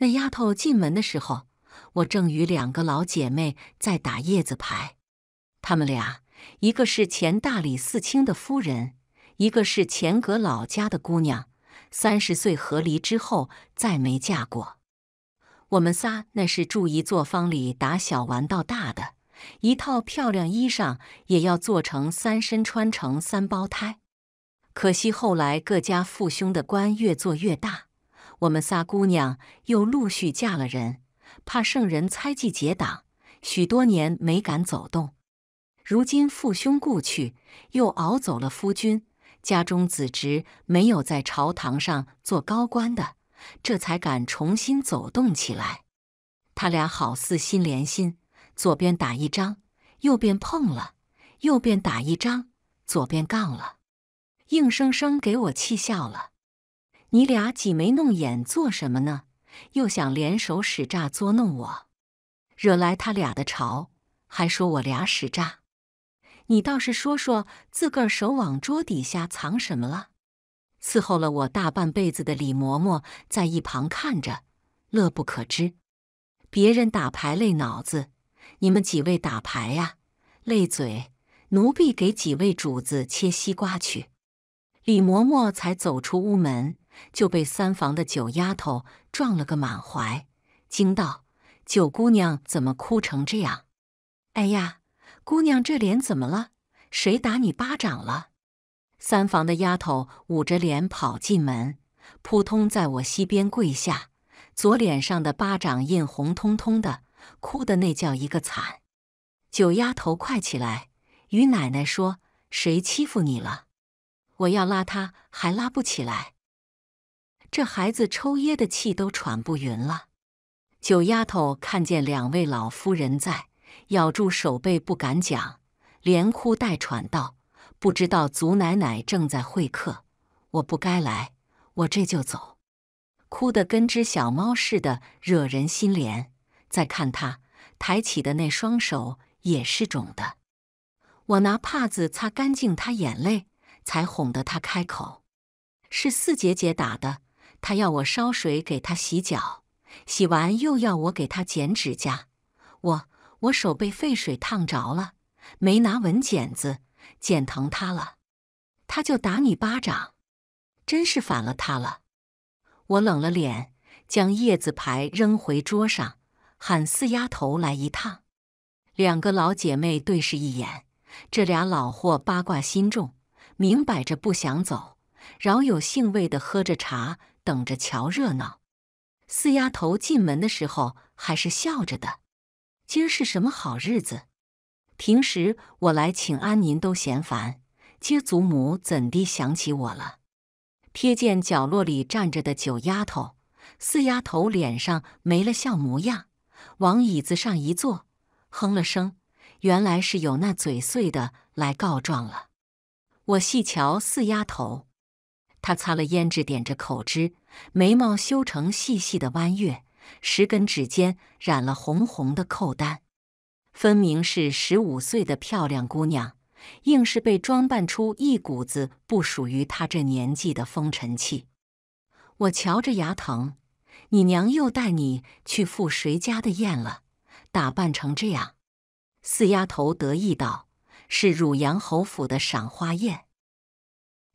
那丫头进门的时候，我正与两个老姐妹在打叶子牌。她们俩，一个是前大理寺卿的夫人，一个是前阁老家的姑娘，三十岁和离之后再没嫁过。我们仨那是住一座坊里打小玩到大的，一套漂亮衣裳也要做成三身穿成三胞胎。可惜后来各家父兄的官越做越大。我们仨姑娘又陆续嫁了人，怕圣人猜忌结党，许多年没敢走动。如今父兄故去，又熬走了夫君，家中子侄没有在朝堂上做高官的，这才敢重新走动起来。他俩好似心连心，左边打一张，右边碰了；右边打一张，左边杠了，硬生生给我气笑了。你俩挤眉弄眼做什么呢？又想联手使诈捉弄我，惹来他俩的吵，还说我俩使诈。你倒是说说，自个儿手往桌底下藏什么了？伺候了我大半辈子的李嬷嬷在一旁看着，乐不可支。别人打牌累脑子，你们几位打牌呀，累嘴。奴婢给几位主子切西瓜去。李嬷嬷才走出屋门。就被三房的九丫头撞了个满怀，惊道：“九姑娘怎么哭成这样？”“哎呀，姑娘这脸怎么了？谁打你巴掌了？”三房的丫头捂着脸跑进门，扑通在我膝边跪下，左脸上的巴掌印红彤彤的，哭的那叫一个惨。九丫头，快起来，与奶奶说谁欺负你了？我要拉她，还拉不起来。这孩子抽噎的气都喘不匀了。九丫头看见两位老夫人在，咬住手背不敢讲，连哭带喘道：“不知道祖奶奶正在会客，我不该来，我这就走。”哭得跟只小猫似的，惹人心怜。再看她抬起的那双手也是肿的，我拿帕子擦干净她眼泪，才哄得她开口：“是四姐姐打的。”他要我烧水给他洗脚，洗完又要我给他剪指甲。我我手被沸水烫着了，没拿稳剪子，剪疼他了，他就打你巴掌，真是反了他了。我冷了脸，将叶子牌扔回桌上，喊四丫头来一趟。两个老姐妹对视一眼，这俩老货八卦心重，明摆着不想走，饶有兴味的喝着茶。等着瞧热闹。四丫头进门的时候还是笑着的。今儿是什么好日子？平时我来请安您都嫌烦，今儿祖母怎地想起我了？瞥见角落里站着的九丫头，四丫头脸上没了笑模样，往椅子上一坐，哼了声。原来是有那嘴碎的来告状了。我细瞧四丫头。她擦了胭脂，点着口脂，眉毛修成细细的弯月，十根指尖染了红红的蔻丹，分明是十五岁的漂亮姑娘，硬是被装扮出一股子不属于她这年纪的风尘气。我瞧着牙疼，你娘又带你去赴谁家的宴了？打扮成这样？四丫头得意道：“是汝阳侯府的赏花宴。”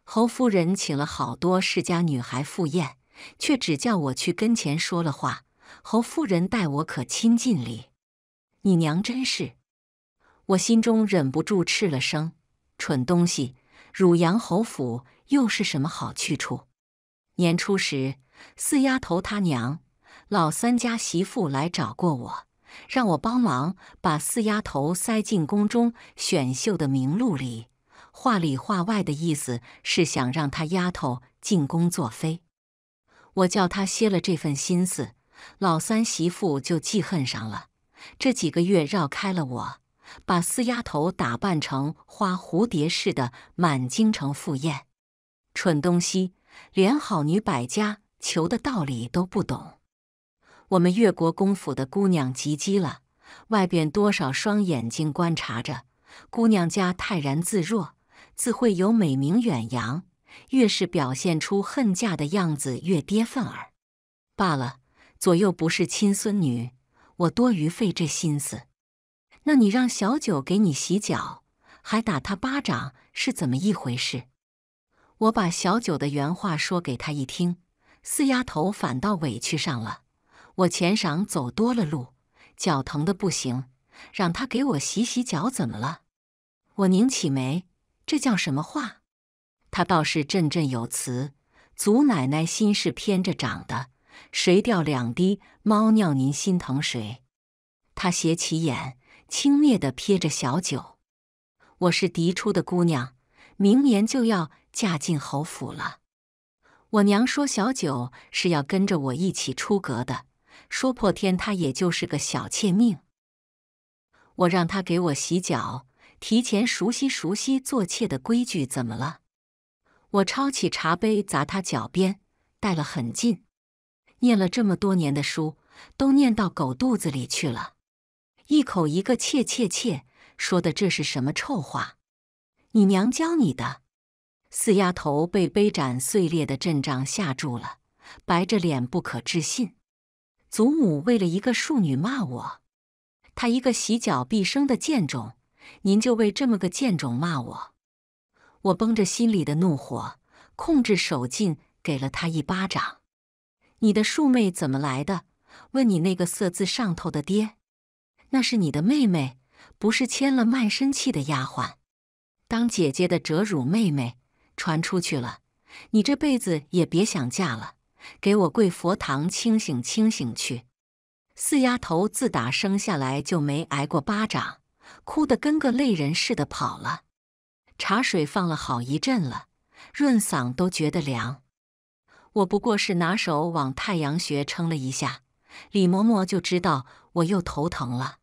侯夫人请了好多世家女孩赴宴，却只叫我去跟前说了话。侯夫人待我可亲近哩。你娘真是，我心中忍不住斥了声：“蠢东西！”汝阳侯府又是什么好去处？年初时，四丫头她娘、老三家媳妇来找过我，让我帮忙把四丫头塞进宫中选秀的名录里。话里话外的意思是想让他丫头进宫作妃，我叫他歇了这份心思，老三媳妇就记恨上了。这几个月绕开了我，把四丫头打扮成花蝴蝶似的满京城赴宴。蠢东西，连好女百家求的道理都不懂。我们越国公府的姑娘急笄了，外边多少双眼睛观察着，姑娘家泰然自若。自会有美名远扬，越是表现出恨嫁的样子，越跌份儿。罢了，左右不是亲孙女，我多余费这心思。那你让小九给你洗脚，还打他巴掌，是怎么一回事？我把小九的原话说给他一听，四丫头反倒委屈上了。我前晌走多了路，脚疼的不行，让他给我洗洗脚，怎么了？我拧起眉。这叫什么话？他倒是振振有词。祖奶奶心是偏着长的，谁掉两滴猫尿您心疼谁？他斜起眼，轻蔑地瞥着小九。我是嫡出的姑娘，明年就要嫁进侯府了。我娘说小九是要跟着我一起出阁的，说破天她也就是个小妾命。我让她给我洗脚。提前熟悉熟悉做妾的规矩，怎么了？我抄起茶杯砸他脚边，带了狠劲。念了这么多年的书，都念到狗肚子里去了。一口一个妾妾妾，说的这是什么臭话？你娘教你的？四丫头被杯盏碎裂的阵仗吓住了，白着脸不可置信。祖母为了一个庶女骂我，她一个洗脚毕生的贱种。您就为这么个贱种骂我！我绷着心里的怒火，控制手劲，给了他一巴掌。你的庶妹怎么来的？问你那个“色”字上头的爹。那是你的妹妹，不是签了卖身契的丫鬟。当姐姐的折辱妹妹，传出去了，你这辈子也别想嫁了。给我跪佛堂，清醒清醒去。四丫头自打生下来就没挨过巴掌。哭得跟个泪人似的跑了。茶水放了好一阵了，润嗓都觉得凉。我不过是拿手往太阳穴撑了一下，李嬷嬷就知道我又头疼了。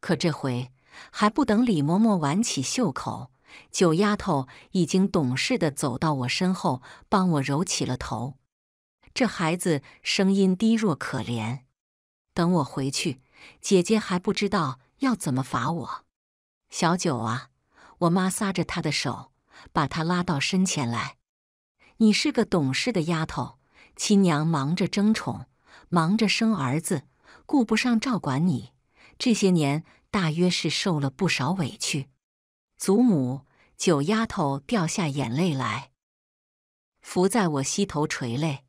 可这回还不等李嬷嬷挽起袖口，九丫头已经懂事的走到我身后，帮我揉起了头。这孩子声音低弱可怜。等我回去，姐姐还不知道。要怎么罚我，小九啊？我妈撒着她的手，把她拉到身前来。你是个懂事的丫头，亲娘忙着争宠，忙着生儿子，顾不上照管你。这些年大约是受了不少委屈。祖母，九丫头掉下眼泪来，伏在我膝头垂泪。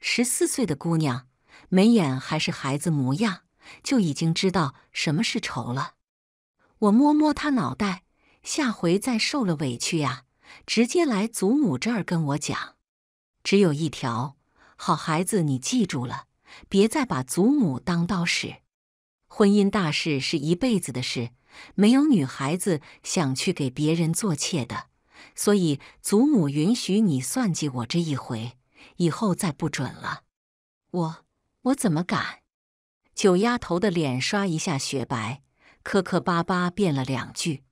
十四岁的姑娘，眉眼还是孩子模样。就已经知道什么是仇了。我摸摸他脑袋，下回再受了委屈呀，直接来祖母这儿跟我讲。只有一条，好孩子，你记住了，别再把祖母当刀使。婚姻大事是一辈子的事，没有女孩子想去给别人做妾的。所以祖母允许你算计我这一回，以后再不准了。我我怎么敢？九丫头的脸刷一下雪白，磕磕巴巴变了两句。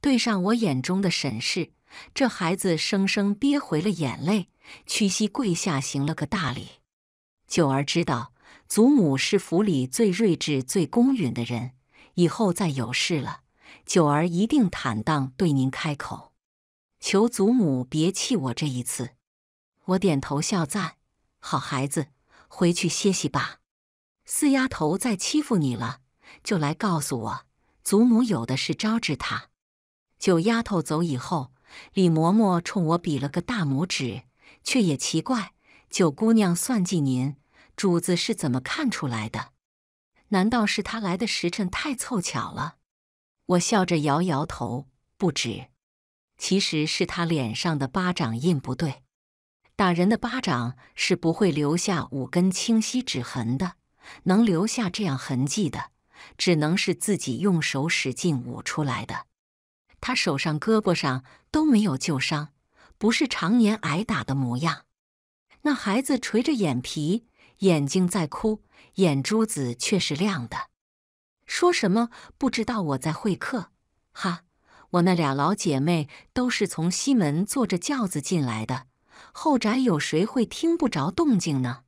对上我眼中的审视，这孩子生生憋回了眼泪，屈膝跪下行了个大礼。九儿知道祖母是府里最睿智、最公允的人，以后再有事了，九儿一定坦荡对您开口，求祖母别气我这一次。我点头笑赞：“好孩子，回去歇息吧。”四丫头再欺负你了，就来告诉我。祖母有的是招治她。九丫头走以后，李嬷嬷冲我比了个大拇指，却也奇怪：九姑娘算计您，主子是怎么看出来的？难道是他来的时辰太凑巧了？我笑着摇摇头，不止，其实是他脸上的巴掌印不对，打人的巴掌是不会留下五根清晰指痕的。能留下这样痕迹的，只能是自己用手使劲捂出来的。他手上、胳膊上都没有旧伤，不是常年挨打的模样。那孩子垂着眼皮，眼睛在哭，眼珠子却是亮的。说什么不知道我在会客？哈，我那俩老姐妹都是从西门坐着轿子进来的，后宅有谁会听不着动静呢？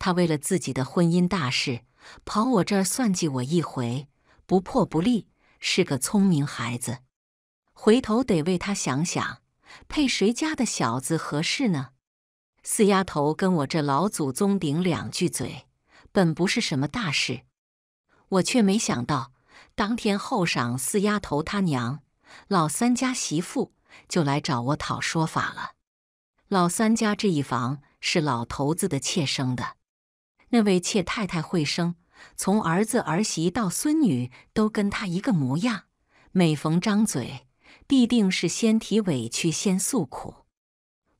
他为了自己的婚姻大事，跑我这儿算计我一回，不破不立，是个聪明孩子。回头得为他想想，配谁家的小子合适呢？四丫头跟我这老祖宗顶两句嘴，本不是什么大事，我却没想到，当天后晌，四丫头他娘老三家媳妇就来找我讨说法了。老三家这一房是老头子的妾生的。那位妾太太会生，从儿子儿媳到孙女都跟她一个模样。每逢张嘴，必定是先提委屈，先诉苦。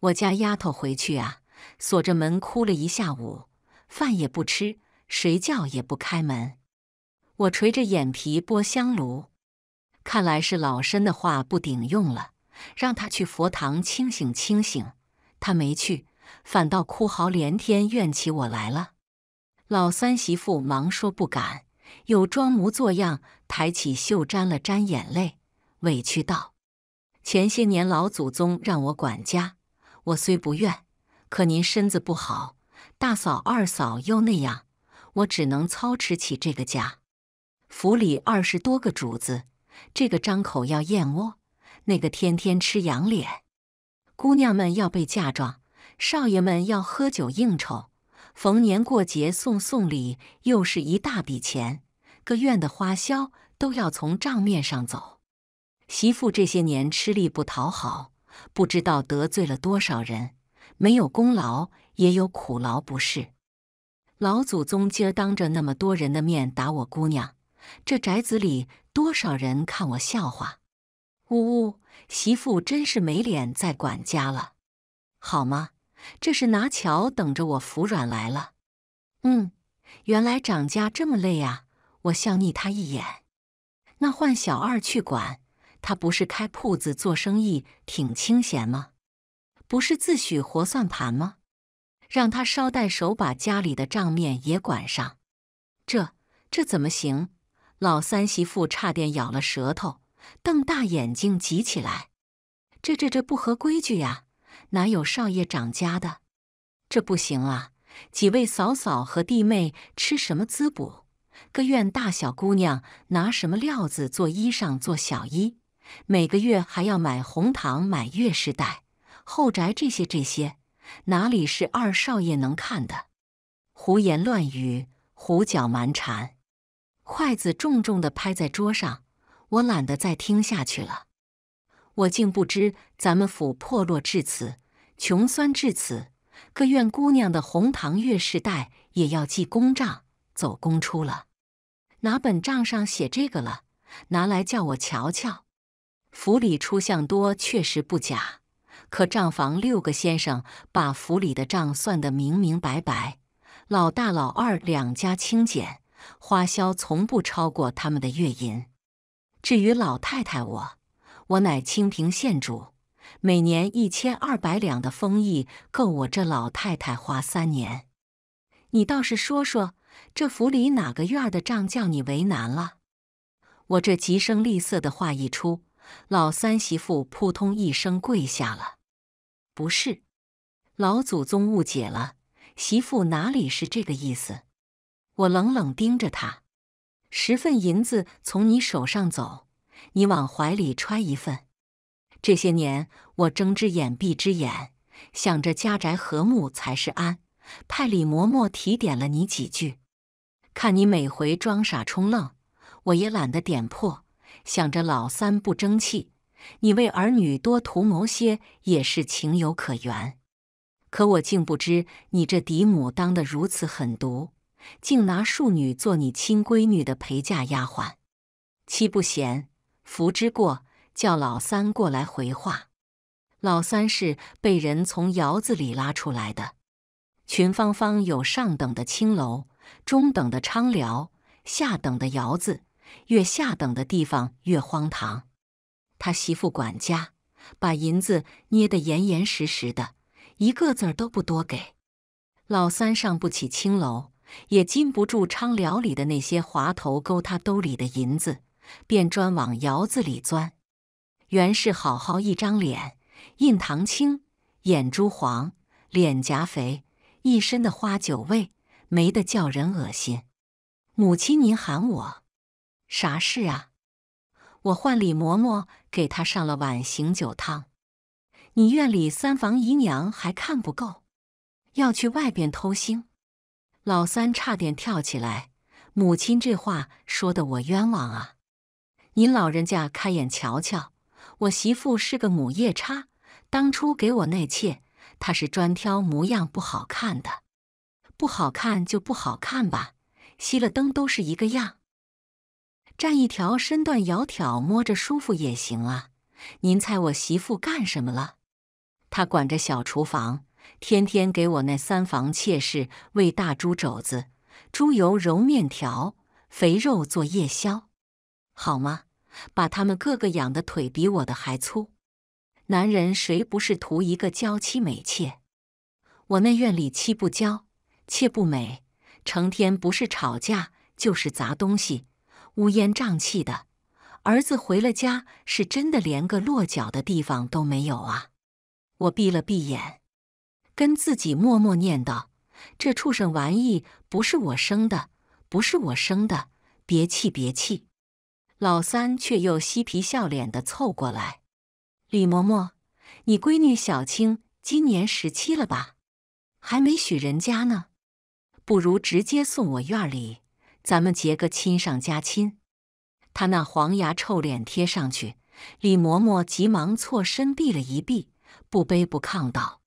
我家丫头回去啊，锁着门哭了一下午，饭也不吃，睡觉也不开门。我垂着眼皮拨香炉，看来是老身的话不顶用了，让她去佛堂清醒清醒。她没去，反倒哭嚎连天，怨起我来了。老三媳妇忙说：“不敢。”又装模作样抬起袖沾了沾眼泪，委屈道：“前些年老祖宗让我管家，我虽不愿，可您身子不好，大嫂、二嫂又那样，我只能操持起这个家。府里二十多个主子，这个张口要燕窝，那个天天吃羊脸，姑娘们要备嫁妆，少爷们要喝酒应酬。”逢年过节送送礼又是一大笔钱，各院的花销都要从账面上走。媳妇这些年吃力不讨好，不知道得罪了多少人，没有功劳也有苦劳，不是？老祖宗今儿当着那么多人的面打我姑娘，这宅子里多少人看我笑话？呜呜，媳妇真是没脸再管家了，好吗？这是拿桥等着我服软来了。嗯，原来掌家这么累啊！我笑睨他一眼。那换小二去管，他不是开铺子做生意挺清闲吗？不是自诩活算盘吗？让他捎带手把家里的账面也管上。这这怎么行？老三媳妇差点咬了舌头，瞪大眼睛急起来。这这这不合规矩呀！哪有少爷掌家的？这不行啊！几位嫂嫂和弟妹吃什么滋补？各院大小姑娘拿什么料子做衣裳做小衣？每个月还要买红糖、买月事带、后宅这些这些，哪里是二少爷能看的？胡言乱语，胡搅蛮缠！筷子重重的拍在桌上，我懒得再听下去了。我竟不知咱们府破落至此。穷酸至此，各院姑娘的红糖月事袋也要记公账，走公出了。哪本账上写这个了？拿来叫我瞧瞧。府里出相多，确实不假。可账房六个先生把府里的账算得明明白白，老大老二两家清简，花销从不超过他们的月银。至于老太太我，我乃清平县主。每年一千二百两的封邑够我这老太太花三年。你倒是说说，这府里哪个院的账叫你为难了？我这极声厉色的话一出，老三媳妇扑通一声跪下了。不是，老祖宗误解了，媳妇哪里是这个意思？我冷冷盯着他，十份银子从你手上走，你往怀里揣一份。这些年。我睁只眼闭只眼，想着家宅和睦才是安，派李嬷嬷提点了你几句。看你每回装傻充愣，我也懒得点破。想着老三不争气，你为儿女多图谋些也是情有可原。可我竟不知你这嫡母当得如此狠毒，竟拿庶女做你亲闺女的陪嫁丫鬟，妻不贤，福之过，叫老三过来回话。老三是被人从窑子里拉出来的。群芳芳有上等的青楼，中等的昌寮，下等的窑子。越下等的地方越荒唐。他媳妇管家把银子捏得严严实实的，一个字儿都不多给。老三上不起青楼，也禁不住昌寮里的那些滑头勾他兜里的银子，便专往窑子里钻。原是好好一张脸。印堂青，眼珠黄，脸颊肥，一身的花酒味，没得叫人恶心。母亲，您喊我啥事啊？我唤李嬷嬷给她上了碗醒酒汤。你院里三房姨娘还看不够，要去外边偷腥？老三差点跳起来。母亲这话说的我冤枉啊！您老人家开眼瞧瞧，我媳妇是个母夜叉。当初给我那妾，她是专挑模样不好看的，不好看就不好看吧，熄了灯都是一个样。站一条身段窈窕，摸着舒服也行啊。您猜我媳妇干什么了？她管着小厨房，天天给我那三房妾室喂大猪肘子、猪油揉面条、肥肉做夜宵，好吗？把他们个个养的腿比我的还粗。男人谁不是图一个娇妻美妾？我那院里妻不娇，妾不美，成天不是吵架就是砸东西，乌烟瘴气的。儿子回了家，是真的连个落脚的地方都没有啊！我闭了闭眼，跟自己默默念叨：“这畜生玩意不是我生的，不是我生的，别气别气。”老三却又嬉皮笑脸的凑过来。李嬷嬷，你闺女小青今年十七了吧？还没许人家呢，不如直接送我院里，咱们结个亲上加亲。他那黄牙臭脸贴上去，李嬷嬷急忙错身避了一避，不卑不亢道：“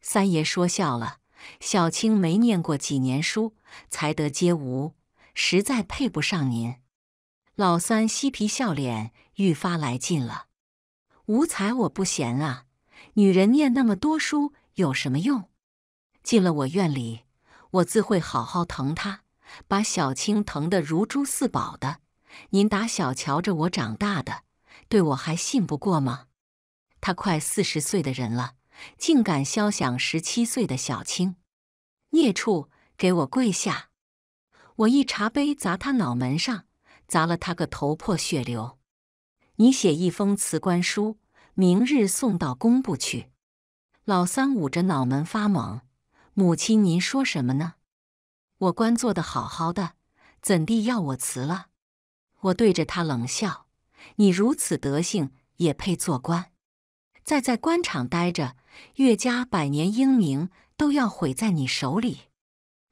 三爷说笑了，小青没念过几年书，才德皆无，实在配不上您。”老三嬉皮笑脸，愈发来劲了。无才我不嫌啊，女人念那么多书有什么用？进了我院里，我自会好好疼她，把小青疼得如珠似宝的。您打小瞧着我长大的，对我还信不过吗？他快四十岁的人了，竟敢肖想十七岁的小青，孽畜，给我跪下！我一茶杯砸他脑门上，砸了他个头破血流。你写一封辞官书，明日送到工部去。老三捂着脑门发懵：“母亲，您说什么呢？我官做的好好的，怎地要我辞了？”我对着他冷笑：“你如此德性，也配做官？再在官场待着，岳家百年英名都要毁在你手里。”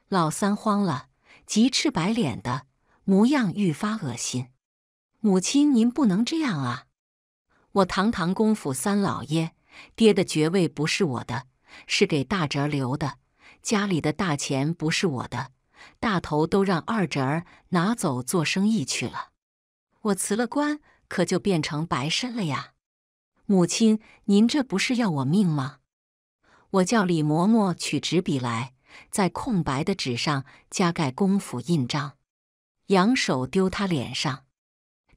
老三慌了，急赤白脸的模样愈发恶心。母亲，您不能这样啊！我堂堂公府三老爷，爹的爵位不是我的，是给大侄儿留的；家里的大钱不是我的，大头都让二侄儿拿走做生意去了。我辞了官，可就变成白身了呀！母亲，您这不是要我命吗？我叫李嬷嬷取纸笔来，在空白的纸上加盖公府印章，扬手丢他脸上。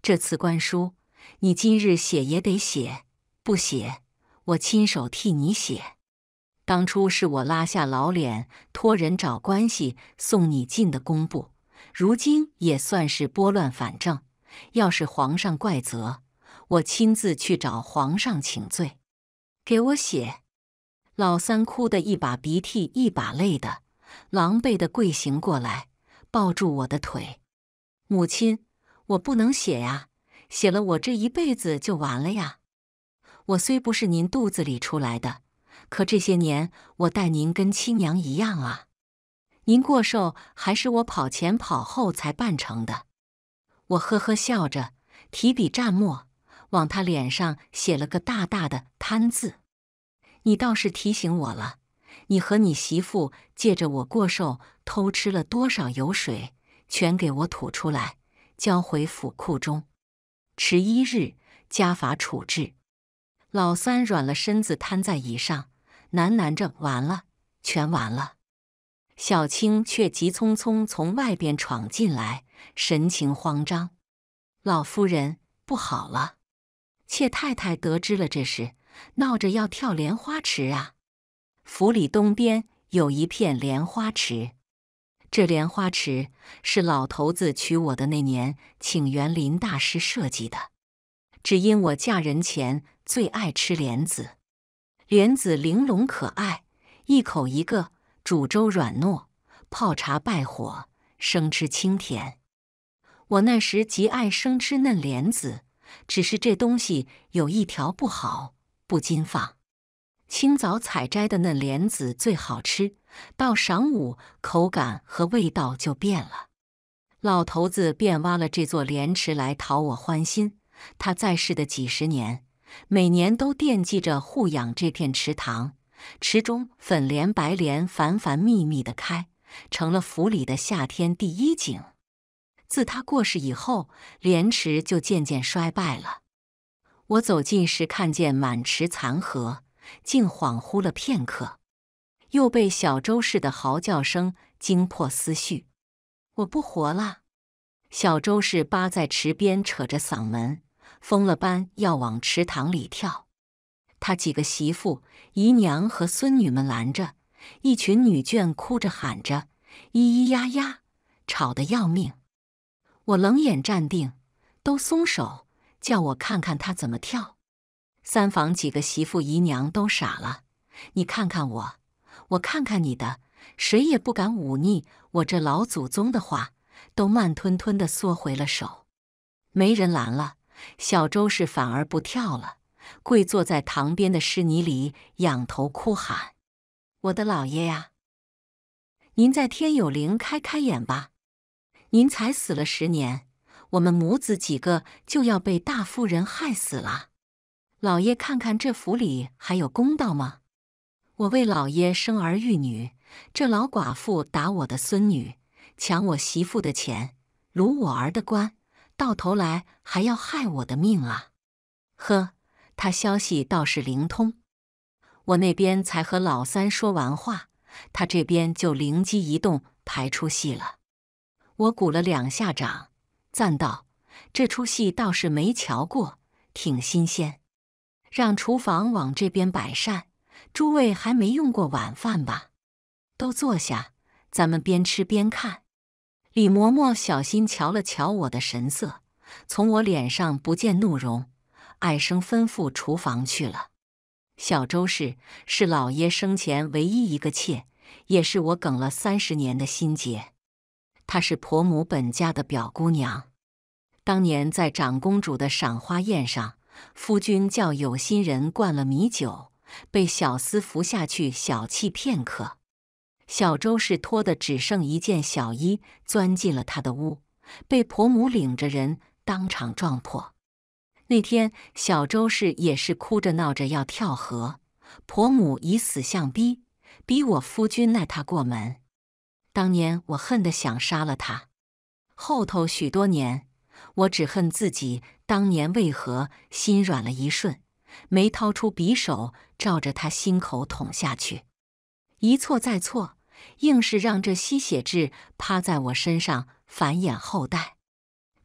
这次官书，你今日写也得写，不写，我亲手替你写。当初是我拉下老脸，托人找关系送你进的工部，如今也算是拨乱反正。要是皇上怪责，我亲自去找皇上请罪。给我写。老三哭得一把鼻涕一把泪的，狼狈的跪行过来，抱住我的腿，母亲。我不能写呀，写了我这一辈子就完了呀！我虽不是您肚子里出来的，可这些年我待您跟亲娘一样啊。您过寿还是我跑前跑后才办成的。我呵呵笑着，提笔蘸墨，往他脸上写了个大大的“贪”字。你倒是提醒我了，你和你媳妇借着我过寿偷吃了多少油水，全给我吐出来！交回府库中，迟一日加法处置。老三软了身子，瘫在椅上，喃喃着：“完了，全完了。”小青却急匆匆从外边闯进来，神情慌张：“老夫人，不好了！妾太太得知了这事，闹着要跳莲花池啊！府里东边有一片莲花池。”这莲花池是老头子娶我的那年，请园林大师设计的。只因我嫁人前最爱吃莲子，莲子玲珑可爱，一口一个，煮粥软糯，泡茶败火，生吃清甜。我那时极爱生吃嫩莲子，只是这东西有一条不好，不禁放。清早采摘的嫩莲子最好吃，到晌午口感和味道就变了。老头子便挖了这座莲池来讨我欢心。他在世的几十年，每年都惦记着护养这片池塘，池中粉莲、白莲繁繁密密的开，成了府里的夏天第一景。自他过世以后，莲池就渐渐衰败了。我走近时，看见满池残荷。竟恍惚了片刻，又被小周氏的嚎叫声惊破思绪。我不活了！小周氏扒在池边，扯着嗓门，疯了般要往池塘里跳。他几个媳妇、姨娘和孙女们拦着，一群女眷哭着喊着，咿咿呀呀，吵得要命。我冷眼站定，都松手，叫我看看他怎么跳。三房几个媳妇、姨娘都傻了，你看看我，我看看你的，谁也不敢忤逆我这老祖宗的话，都慢吞吞的缩回了手。没人拦了，小周氏反而不跳了，跪坐在堂边的湿泥里，仰头哭喊：“我的老爷呀，您在天有灵，开开眼吧！您才死了十年，我们母子几个就要被大夫人害死了。”老爷，看看这府里还有公道吗？我为老爷生儿育女，这老寡妇打我的孙女，抢我媳妇的钱，掳我儿的官，到头来还要害我的命啊！呵，他消息倒是灵通，我那边才和老三说完话，他这边就灵机一动排出戏了。我鼓了两下掌，赞道：“这出戏倒是没瞧过，挺新鲜。”让厨房往这边摆膳，诸位还没用过晚饭吧？都坐下，咱们边吃边看。李嬷嬷小心瞧了瞧我的神色，从我脸上不见怒容，矮声吩咐厨房去了。小周氏是老爷生前唯一一个妾，也是我梗了三十年的心结。她是婆母本家的表姑娘，当年在长公主的赏花宴上。夫君叫有心人灌了米酒，被小厮扶下去小憩片刻。小周氏脱得只剩一件小衣，钻进了他的屋，被婆母领着人当场撞破。那天小周氏也是哭着闹着要跳河，婆母以死相逼，逼我夫君纳她过门。当年我恨得想杀了他，后头许多年。我只恨自己当年为何心软了一瞬，没掏出匕首照着他心口捅下去。一错再错，硬是让这吸血痣趴在我身上繁衍后代。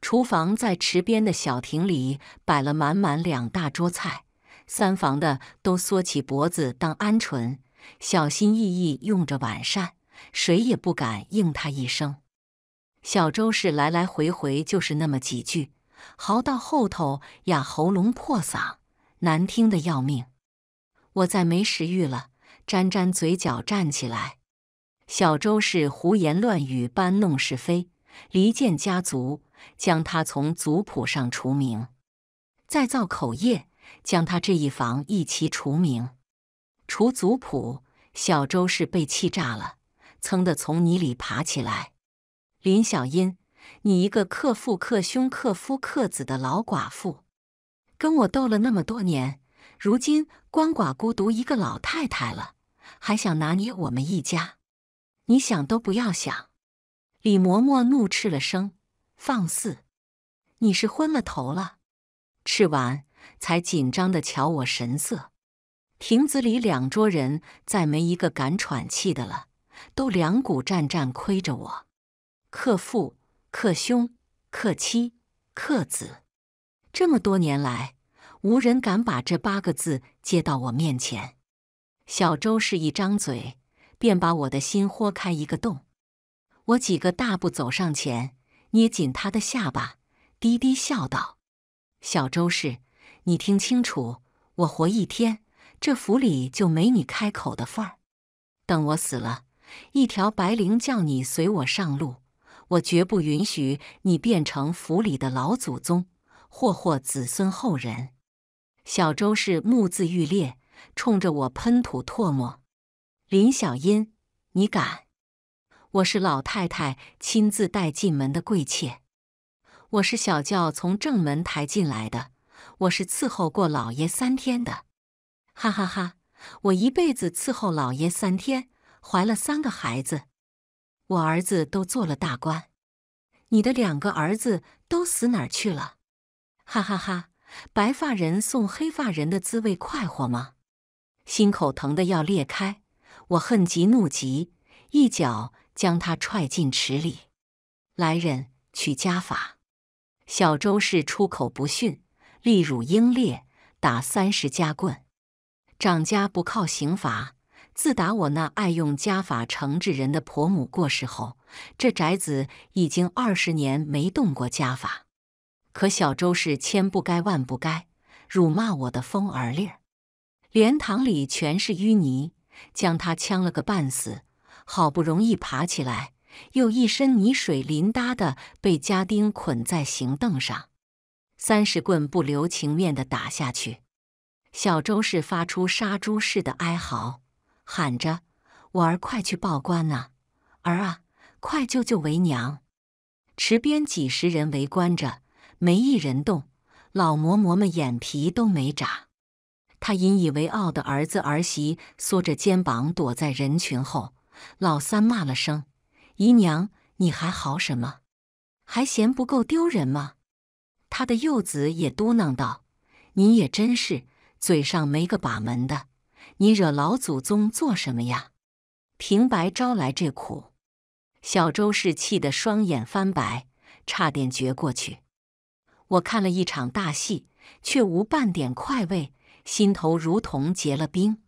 厨房在池边的小亭里摆了满满两大桌菜，三房的都缩起脖子当鹌鹑，小心翼翼用着碗扇，谁也不敢应他一声。小周氏来来回回就是那么几句，嚎到后头哑喉咙破嗓，难听的要命。我再没食欲了，沾沾嘴角站起来。小周氏胡言乱语，搬弄是非，离间家族，将他从族谱上除名，再造口业，将他这一房一齐除名，除族谱。小周氏被气炸了，噌的从泥里爬起来。林小音，你一个克父克兄克夫克子的老寡妇，跟我斗了那么多年，如今鳏寡孤独一个老太太了，还想拿捏我们一家？你想都不要想！李嬷嬷怒斥了声：“放肆！你是昏了头了！”吃完，才紧张的瞧我神色。亭子里两桌人再没一个敢喘气的了，都两股战战，亏着我。克父、克兄、克妻、克子，这么多年来，无人敢把这八个字接到我面前。小周氏一张嘴，便把我的心豁开一个洞。我几个大步走上前，捏紧他的下巴，低低笑道：“小周氏，你听清楚，我活一天，这府里就没你开口的份儿。等我死了，一条白绫叫你随我上路。”我绝不允许你变成府里的老祖宗，祸祸子孙后人。小周氏目眦欲裂，冲着我喷吐唾沫：“林小音，你敢！我是老太太亲自带进门的贵妾，我是小轿从正门抬进来的，我是伺候过老爷三天的。哈哈哈，我一辈子伺候老爷三天，怀了三个孩子。”我儿子都做了大官，你的两个儿子都死哪儿去了？哈哈哈！白发人送黑发人的滋味快活吗？心口疼的要裂开，我恨极怒极，一脚将他踹进池里。来人，取家法！小周氏出口不逊，力辱英烈，打三十家棍。掌家不靠刑罚。自打我那爱用家法惩治人的婆母过世后，这宅子已经二十年没动过家法。可小周氏千不该万不该辱骂我的风儿令，莲塘里全是淤泥，将他呛了个半死，好不容易爬起来，又一身泥水淋搭的，被家丁捆在行凳上，三十棍不留情面的打下去，小周氏发出杀猪似的哀嚎。喊着：“我儿，快去报官呐！儿啊，快救救为娘！”池边几十人围观着，没一人动，老嬷嬷们眼皮都没眨。他引以为傲的儿子儿媳缩着肩膀躲在人群后。老三骂了声：“姨娘，你还嚎什么？还嫌不够丢人吗？”他的幼子也嘟囔道：“你也真是，嘴上没个把门的。”你惹老祖宗做什么呀？平白招来这苦。小周氏气得双眼翻白，差点绝过去。我看了一场大戏，却无半点快慰，心头如同结了冰。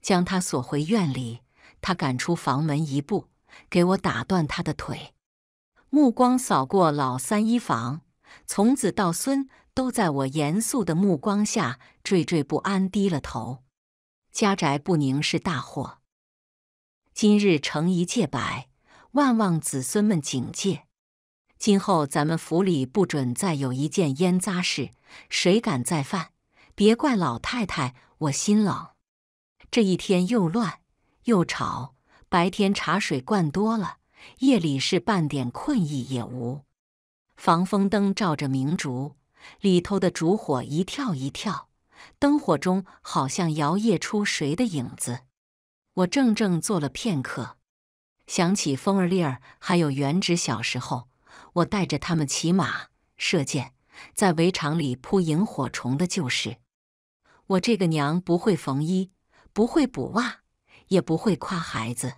将他锁回院里，他赶出房门一步，给我打断他的腿。目光扫过老三一房，从子到孙都在我严肃的目光下惴惴不安，低了头。家宅不宁是大祸，今日成一戒百，万望子孙们警戒。今后咱们府里不准再有一件烟杂事，谁敢再犯，别怪老太太我心冷。这一天又乱又吵，白天茶水灌多了，夜里是半点困意也无。防风灯照着明烛，里头的烛火一跳一跳。灯火中好像摇曳出谁的影子，我怔怔坐了片刻，想起风儿丽儿还有元指小时候，我带着他们骑马射箭，在围场里扑萤火虫的旧事。我这个娘不会缝衣，不会补袜，也不会夸孩子，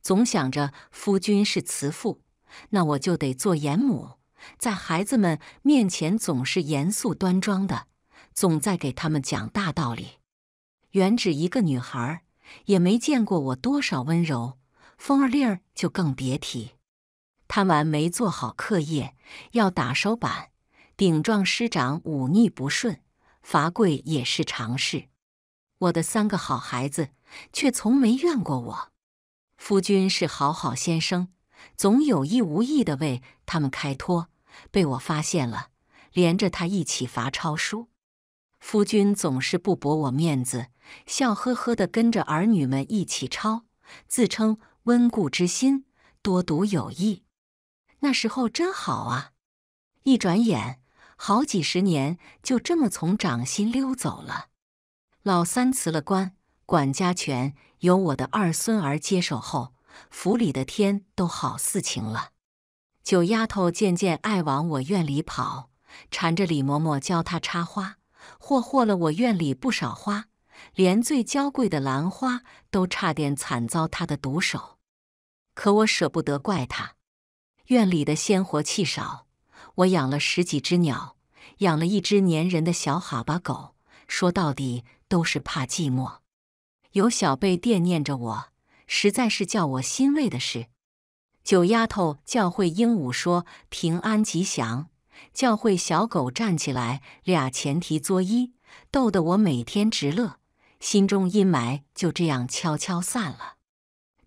总想着夫君是慈父，那我就得做严母，在孩子们面前总是严肃端庄的。总在给他们讲大道理。原指一个女孩，也没见过我多少温柔，风儿令儿就更别提。贪玩没做好课业，要打手板；顶撞师长，忤逆不顺，罚跪也是常事。我的三个好孩子，却从没怨过我。夫君是好好先生，总有意无意的为他们开脱，被我发现了，连着他一起罚抄书。夫君总是不驳我面子，笑呵呵地跟着儿女们一起抄，自称温故知新，多读有益。那时候真好啊！一转眼，好几十年就这么从掌心溜走了。老三辞了官，管家权由我的二孙儿接手后，府里的天都好似晴了。九丫头渐渐爱往我院里跑，缠着李嬷嬷教她插花。霍霍了我院里不少花，连最娇贵的兰花都差点惨遭他的毒手。可我舍不得怪他。院里的鲜活气少，我养了十几只鸟，养了一只粘人的小哈巴狗。说到底，都是怕寂寞。有小辈惦念着我，实在是叫我欣慰的事。九丫头教会鹦鹉说“平安吉祥”。教会小狗站起来，俩前蹄作揖，逗得我每天直乐，心中阴霾就这样悄悄散了。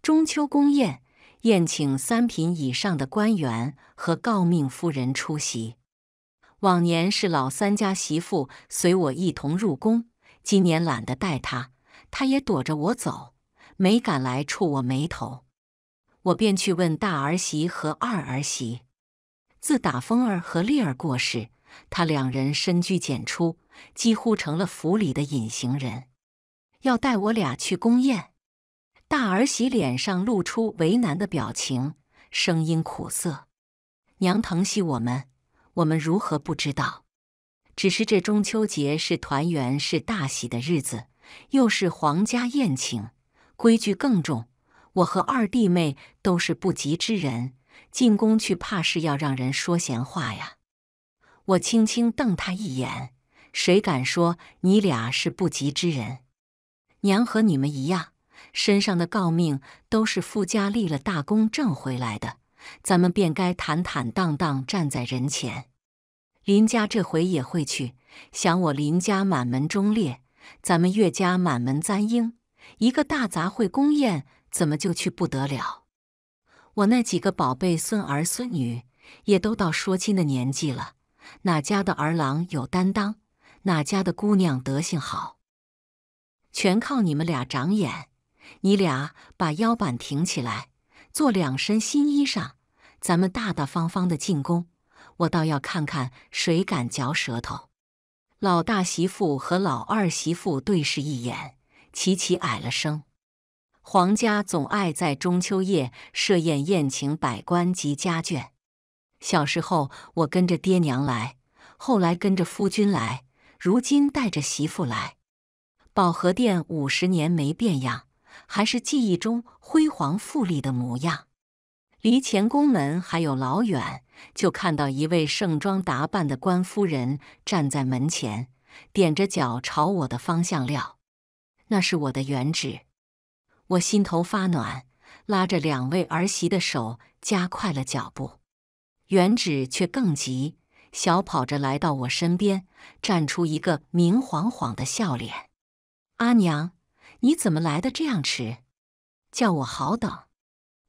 中秋宫宴，宴请三品以上的官员和诰命夫人出席。往年是老三家媳妇随我一同入宫，今年懒得带她，她也躲着我走，没敢来触我眉头。我便去问大儿媳和二儿媳。自打风儿和丽儿过世，他两人深居简出，几乎成了府里的隐形人。要带我俩去宫宴，大儿媳脸上露出为难的表情，声音苦涩：“娘疼惜我们，我们如何不知道？只是这中秋节是团圆、是大喜的日子，又是皇家宴请，规矩更重。我和二弟妹都是不吉之人。”进宫去，怕是要让人说闲话呀！我轻轻瞪他一眼，谁敢说你俩是不吉之人？娘和你们一样，身上的诰命都是傅家立了大功挣回来的，咱们便该坦坦荡荡站在人前。林家这回也会去，想我林家满门忠烈，咱们岳家满门簪缨，一个大杂烩宫宴，怎么就去不得了？我那几个宝贝孙儿孙女也都到说亲的年纪了，哪家的儿郎有担当，哪家的姑娘德性好，全靠你们俩长眼。你俩把腰板挺起来，做两身新衣裳，咱们大大方方的进宫，我倒要看看谁敢嚼舌头。老大媳妇和老二媳妇对视一眼，齐齐矮了声。皇家总爱在中秋夜设宴宴请百官及家眷。小时候我跟着爹娘来，后来跟着夫君来，如今带着媳妇来。保和殿五十年没变样，还是记忆中辉煌富丽的模样。离乾宫门还有老远，就看到一位盛装打扮的官夫人站在门前，踮着脚朝我的方向撂。那是我的原址。我心头发暖，拉着两位儿媳的手，加快了脚步。元芷却更急，小跑着来到我身边，绽出一个明晃晃的笑脸：“阿娘，你怎么来的这样迟？叫我好等。”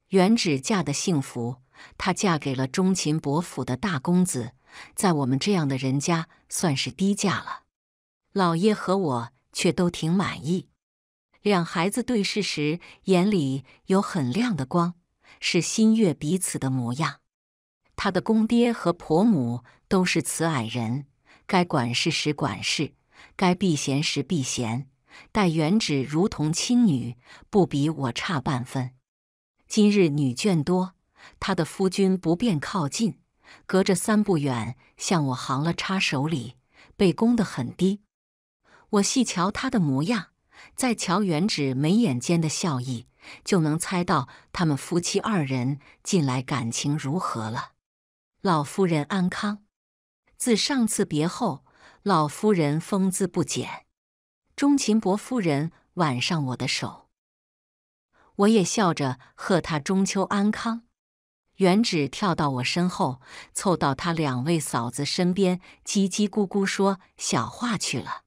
元芷嫁得幸福，她嫁给了钟勤伯府的大公子，在我们这样的人家算是低价了。老爷和我却都挺满意。两孩子对视时，眼里有很亮的光，是心悦彼此的模样。他的公爹和婆母都是慈蔼人，该管事时管事，该避嫌时避嫌，待原芷如同亲女，不比我差半分。今日女眷多，他的夫君不便靠近，隔着三步远向我行了插手礼，被攻得很低。我细瞧他的模样。再瞧元芷眉眼间的笑意，就能猜到他们夫妻二人近来感情如何了。老夫人安康，自上次别后，老夫人风姿不减。钟勤伯夫人挽上我的手，我也笑着贺他中秋安康。元芷跳到我身后，凑到他两位嫂子身边，叽叽咕咕说小话去了。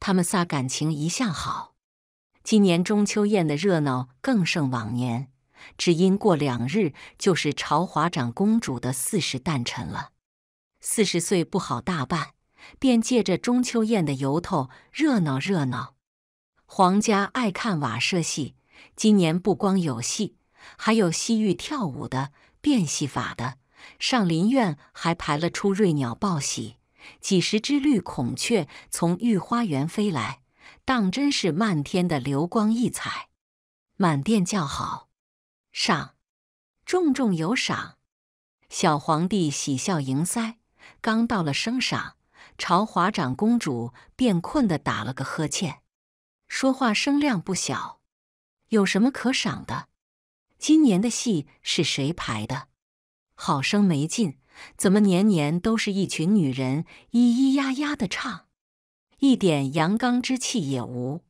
他们仨感情一向好，今年中秋宴的热闹更胜往年，只因过两日就是朝华长公主的四十诞辰了。四十岁不好大办，便借着中秋宴的由头热闹热闹。皇家爱看瓦舍戏，今年不光有戏，还有西域跳舞的、变戏法的。上林苑还排了出《瑞鸟报喜》。几十只绿孔雀从御花园飞来，当真是漫天的流光溢彩，满殿叫好。赏，重重有赏。小皇帝喜笑盈腮，刚到了升赏，朝华长公主便困得打了个呵欠，说话声量不小。有什么可赏的？今年的戏是谁排的？好生没劲。怎么年年都是一群女人咿咿呀呀的唱，一点阳刚之气也无？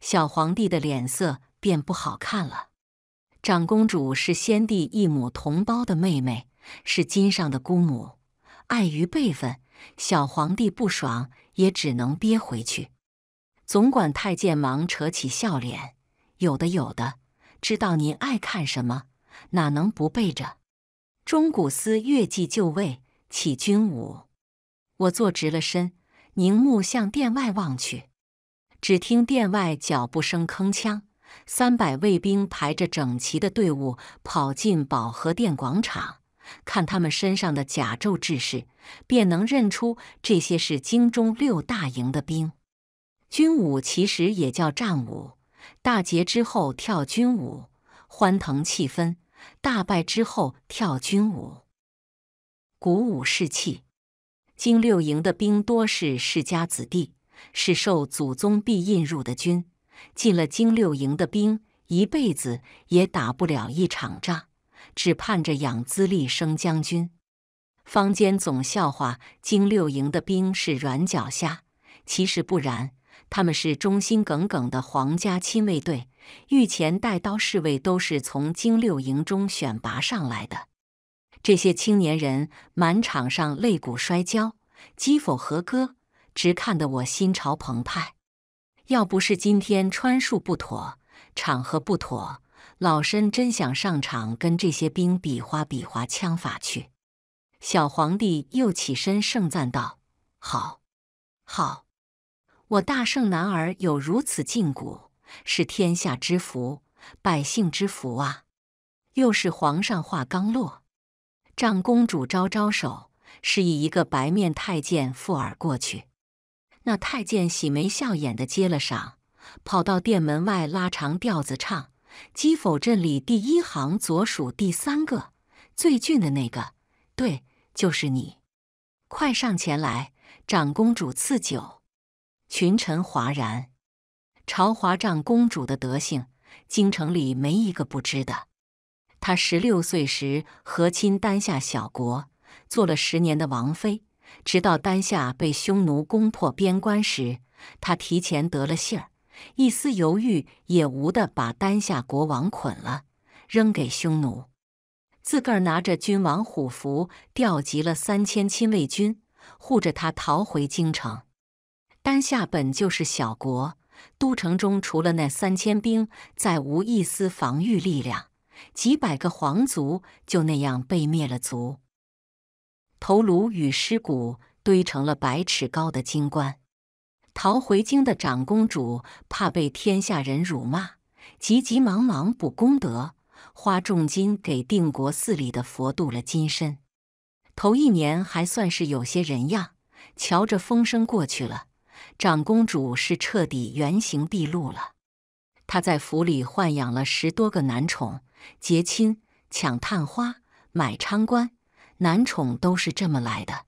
小皇帝的脸色便不好看了。长公主是先帝一母同胞的妹妹，是金上的姑母，碍于辈分，小皇帝不爽也只能憋回去。总管太监忙扯起笑脸：“有的，有的，知道您爱看什么，哪能不备着？”钟鼓司乐季就位，起军舞。我坐直了身，凝目向殿外望去。只听殿外脚步声铿锵，三百卫兵排着整齐的队伍跑进保和殿广场。看他们身上的甲胄制式，便能认出这些是京中六大营的兵。军舞其实也叫战舞，大捷之后跳军舞，欢腾气氛。大败之后跳军舞，鼓舞士气。京六营的兵多是世家子弟，是受祖宗庇荫入的军。进了京六营的兵，一辈子也打不了一场仗，只盼着养资历升将军。坊间总笑话京六营的兵是软脚虾，其实不然，他们是忠心耿耿的皇家亲卫队。御前带刀侍卫都是从京六营中选拔上来的，这些青年人满场上擂鼓摔跤，击否和歌，直看得我心潮澎湃。要不是今天穿术不妥，场合不妥，老身真想上场跟这些兵比划比划枪法去。小皇帝又起身盛赞道：“好，好！我大圣男儿有如此劲骨。”是天下之福，百姓之福啊！又是皇上话刚落，长公主招招手，示意一个白面太监附耳过去。那太监喜眉笑眼的接了赏，跑到殿门外拉长调子唱：“讥否镇里第一行，左数第三个，最俊的那个，对，就是你，快上前来！”长公主赐酒，群臣哗然。朝华帐公主的德性，京城里没一个不知的。她十六岁时和亲丹下小国，做了十年的王妃。直到丹下被匈奴攻破边关时，她提前得了信儿，一丝犹豫也无的把丹下国王捆了，扔给匈奴，自个儿拿着君王虎符调集了三千亲卫军，护着他逃回京城。丹下本就是小国。都城中除了那三千兵，再无一丝防御力量。几百个皇族就那样被灭了族，头颅与尸骨堆成了百尺高的金棺。逃回京的长公主怕被天下人辱骂，急急忙忙补功德，花重金给定国寺里的佛渡了金身。头一年还算是有些人样，瞧着风声过去了。长公主是彻底原形毕露了。她在府里豢养了十多个男宠，结亲、抢探花、买昌官，男宠都是这么来的。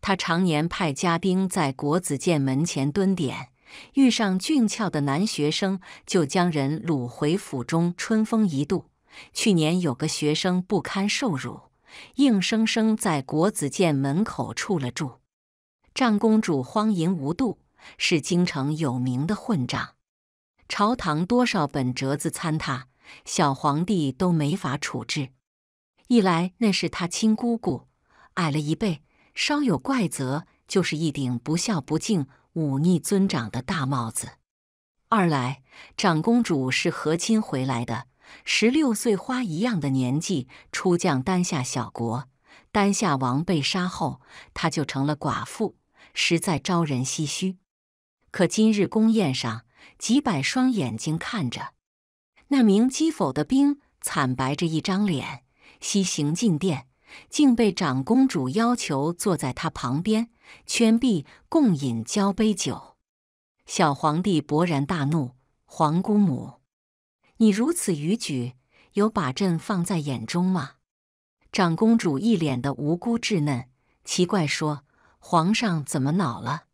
她常年派家丁在国子监门前蹲点，遇上俊俏的男学生就将人掳回府中，春风一度。去年有个学生不堪受辱，硬生生在国子监门口住了住。长公主荒淫无度。是京城有名的混账，朝堂多少本折子参他，小皇帝都没法处置。一来那是他亲姑姑，矮了一辈，稍有怪责就是一顶不孝不敬、忤逆尊长的大帽子；二来长公主是和亲回来的，十六岁花一样的年纪出将丹下小国，丹下王被杀后，她就成了寡妇，实在招人唏嘘。可今日宫宴上，几百双眼睛看着那名讥讽的兵，惨白着一张脸，西行进殿，竟被长公主要求坐在他旁边，圈臂共饮交杯酒。小皇帝勃然大怒：“皇姑母，你如此逾矩，有把朕放在眼中吗？”长公主一脸的无辜稚嫩，奇怪说：“皇上怎么恼了？”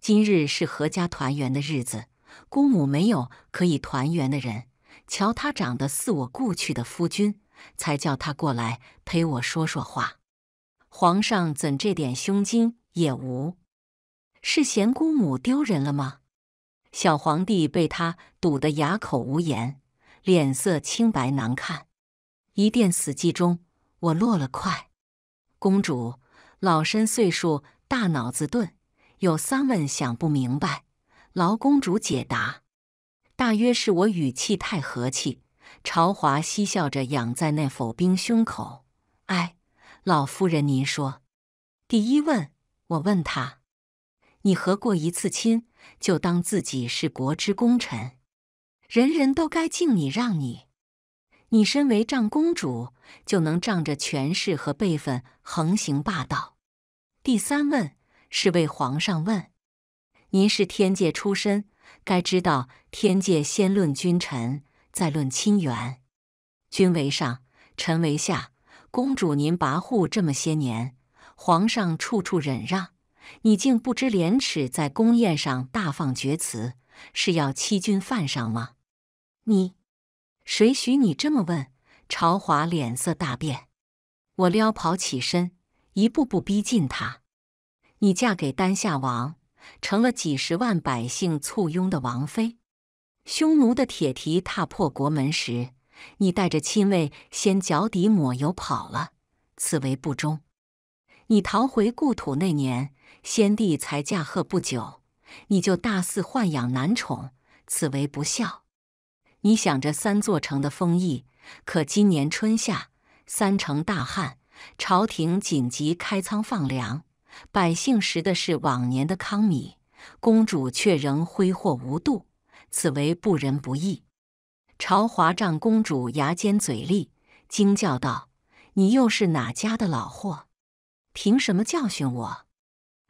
今日是阖家团圆的日子，姑母没有可以团圆的人，瞧她长得似我故去的夫君，才叫他过来陪我说说话。皇上怎这点胸襟也无？是嫌姑母丢人了吗？小皇帝被他堵得哑口无言，脸色青白难看。一殿死寂中，我落了块。公主，老身岁数大，脑子钝。有三问想不明白，劳公主解答。大约是我语气太和气，朝华嬉笑着仰在那否兵胸口。哎，老夫人您说，第一问我问他：你和过一次亲，就当自己是国之功臣，人人都该敬你让你。你身为长公主，就能仗着权势和辈分横行霸道。第三问。是为皇上问，您是天界出身，该知道天界先论君臣，再论亲缘，君为上，臣为下。公主，您跋扈这么些年，皇上处处忍让，你竟不知廉耻，在宫宴上大放厥词，是要欺君犯上吗？你谁许你这么问？朝华脸色大变，我撩袍起身，一步步逼近他。你嫁给丹夏王，成了几十万百姓簇拥的王妃。匈奴的铁蹄踏破国门时，你带着亲卫先脚底抹油跑了，此为不忠。你逃回故土那年，先帝才驾鹤不久，你就大肆豢养男宠，此为不孝。你想着三座城的封邑，可今年春夏三成大旱，朝廷紧急开仓放粮。百姓食的是往年的糠米，公主却仍挥霍无度，此为不仁不义。朝华帐公主牙尖嘴利，惊叫道：“你又是哪家的老货？凭什么教训我？”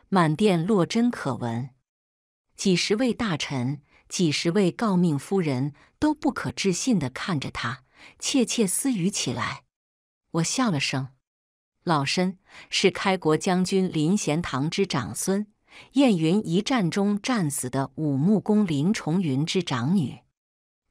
满殿落针可闻，几十位大臣、几十位诰命夫人都不可置信地看着他，窃窃私语起来。我笑了声。老身是开国将军林贤堂之长孙，燕云一战中战死的武穆公林重云之长女。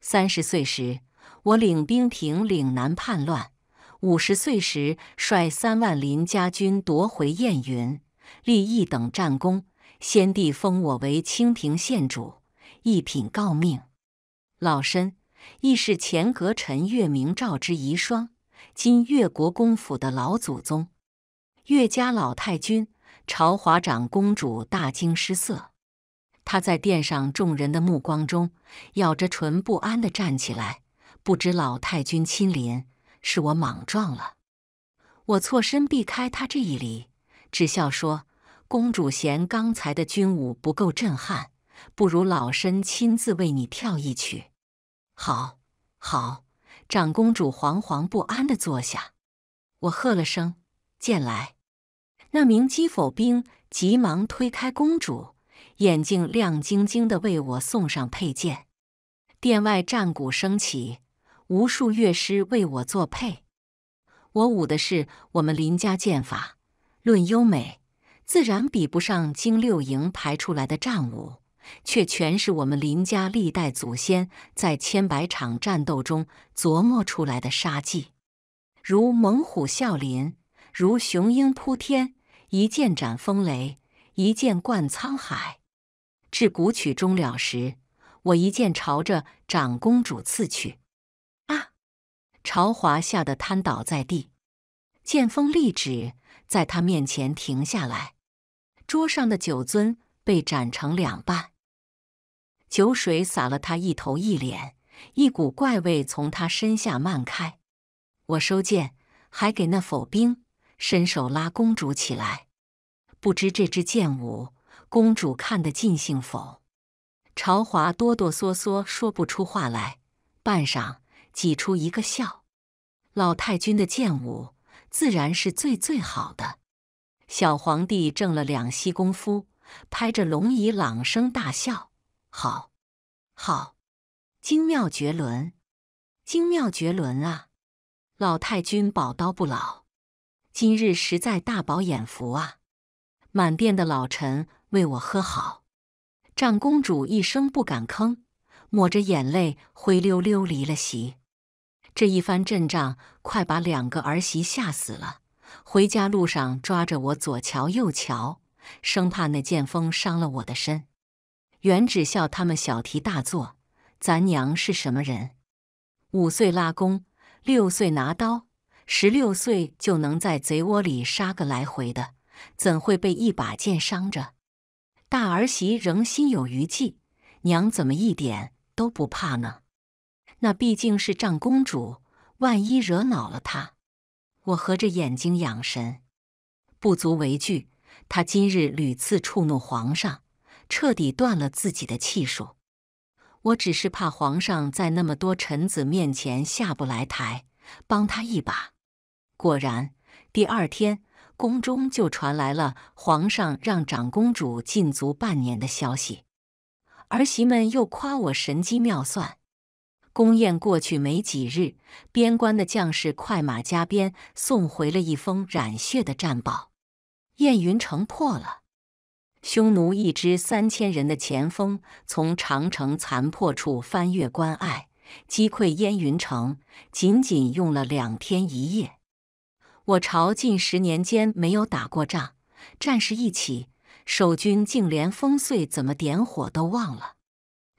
三十岁时，我领兵平岭南叛乱；五十岁时，率三万林家军夺回燕云，立一等战功。先帝封我为清平县主，一品诰命。老身亦是前阁臣岳明照之遗孀。今越国公府的老祖宗，越家老太君朝华长公主大惊失色，她在殿上众人的目光中，咬着唇不安地站起来，不知老太君亲临，是我莽撞了，我错身避开他这一礼，只笑说：“公主嫌刚才的军舞不够震撼，不如老身亲自为你跳一曲。”好，好。长公主惶惶不安的坐下，我喝了声剑来，那名击否兵急忙推开公主，眼睛亮晶晶的为我送上佩剑。殿外战鼓升起，无数乐师为我作配。我舞的是我们林家剑法，论优美，自然比不上京六营排出来的战舞。却全是我们林家历代祖先在千百场战斗中琢磨出来的杀技，如猛虎啸林，如雄鹰扑天，一剑斩风雷，一剑贯沧海。至古曲终了时，我一剑朝着长公主刺去。啊！朝华吓得瘫倒在地，剑锋立止，在他面前停下来。桌上的酒樽被斩成两半。酒水洒了他一头一脸，一股怪味从他身下漫开。我收剑，还给那否兵，伸手拉公主起来。不知这支剑舞，公主看得尽兴否？朝华哆哆嗦嗦说不出话来，半晌挤出一个笑。老太君的剑舞，自然是最最好的。小皇帝挣了两息功夫，拍着龙椅，朗声大笑。好，好，精妙绝伦，精妙绝伦啊！老太君宝刀不老，今日实在大饱眼福啊！满殿的老臣为我喝好，长公主一声不敢吭，抹着眼泪灰溜溜离了席。这一番阵仗，快把两个儿媳吓死了。回家路上抓着我左瞧右瞧，生怕那剑锋伤了我的身。原只笑他们小题大做，咱娘是什么人？五岁拉弓，六岁拿刀，十六岁就能在贼窝里杀个来回的，怎会被一把剑伤着？大儿媳仍心有余悸，娘怎么一点都不怕呢？那毕竟是长公主，万一惹恼了她，我合着眼睛养神，不足为惧。她今日屡次触怒皇上。彻底断了自己的气数，我只是怕皇上在那么多臣子面前下不来台，帮他一把。果然，第二天宫中就传来了皇上让长公主禁足半年的消息。儿媳们又夸我神机妙算。宫宴过去没几日，边关的将士快马加鞭送回了一封染血的战报：燕云城破了。匈奴一支三千人的前锋从长城残破处翻越关隘，击溃燕云城，仅仅用了两天一夜。我朝近十年间没有打过仗，战事一起，守军竟连烽燧怎么点火都忘了。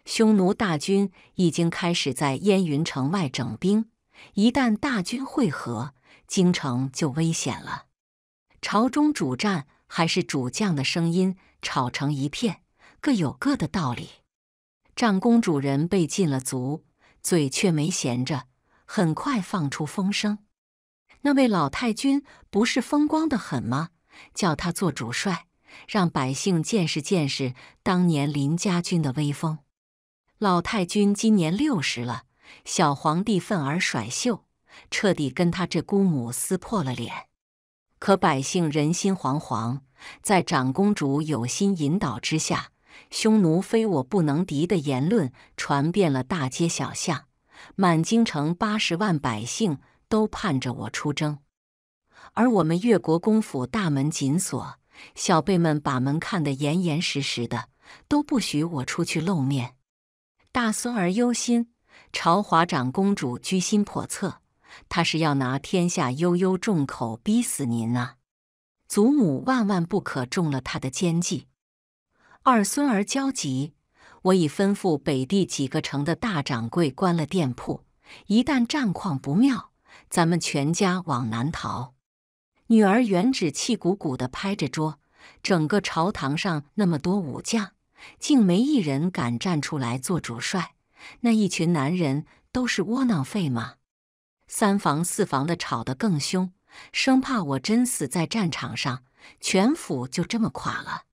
匈奴大军已经开始在燕云城外整兵，一旦大军会合，京城就危险了。朝中主战还是主将的声音？吵成一片，各有各的道理。长公主人被禁了足，嘴却没闲着，很快放出风声：那位老太君不是风光的很吗？叫他做主帅，让百姓见识见识当年林家军的威风。老太君今年六十了，小皇帝愤而甩袖，彻底跟他这姑母撕破了脸。可百姓人心惶惶。在长公主有心引导之下，匈奴非我不能敌的言论传遍了大街小巷，满京城八十万百姓都盼着我出征，而我们越国公府大门紧锁，小辈们把门看得严严实实的，都不许我出去露面。大孙儿忧心，朝华长公主居心叵测，她是要拿天下悠悠众口逼死您啊！祖母万万不可中了他的奸计！二孙儿焦急，我已吩咐北地几个城的大掌柜关了店铺。一旦战况不妙，咱们全家往南逃。女儿原指气鼓鼓的拍着桌，整个朝堂上那么多武将，竟没一人敢站出来做主帅。那一群男人都是窝囊废吗？三房四房的吵得更凶。生怕我真死在战场上，全府就这么垮了。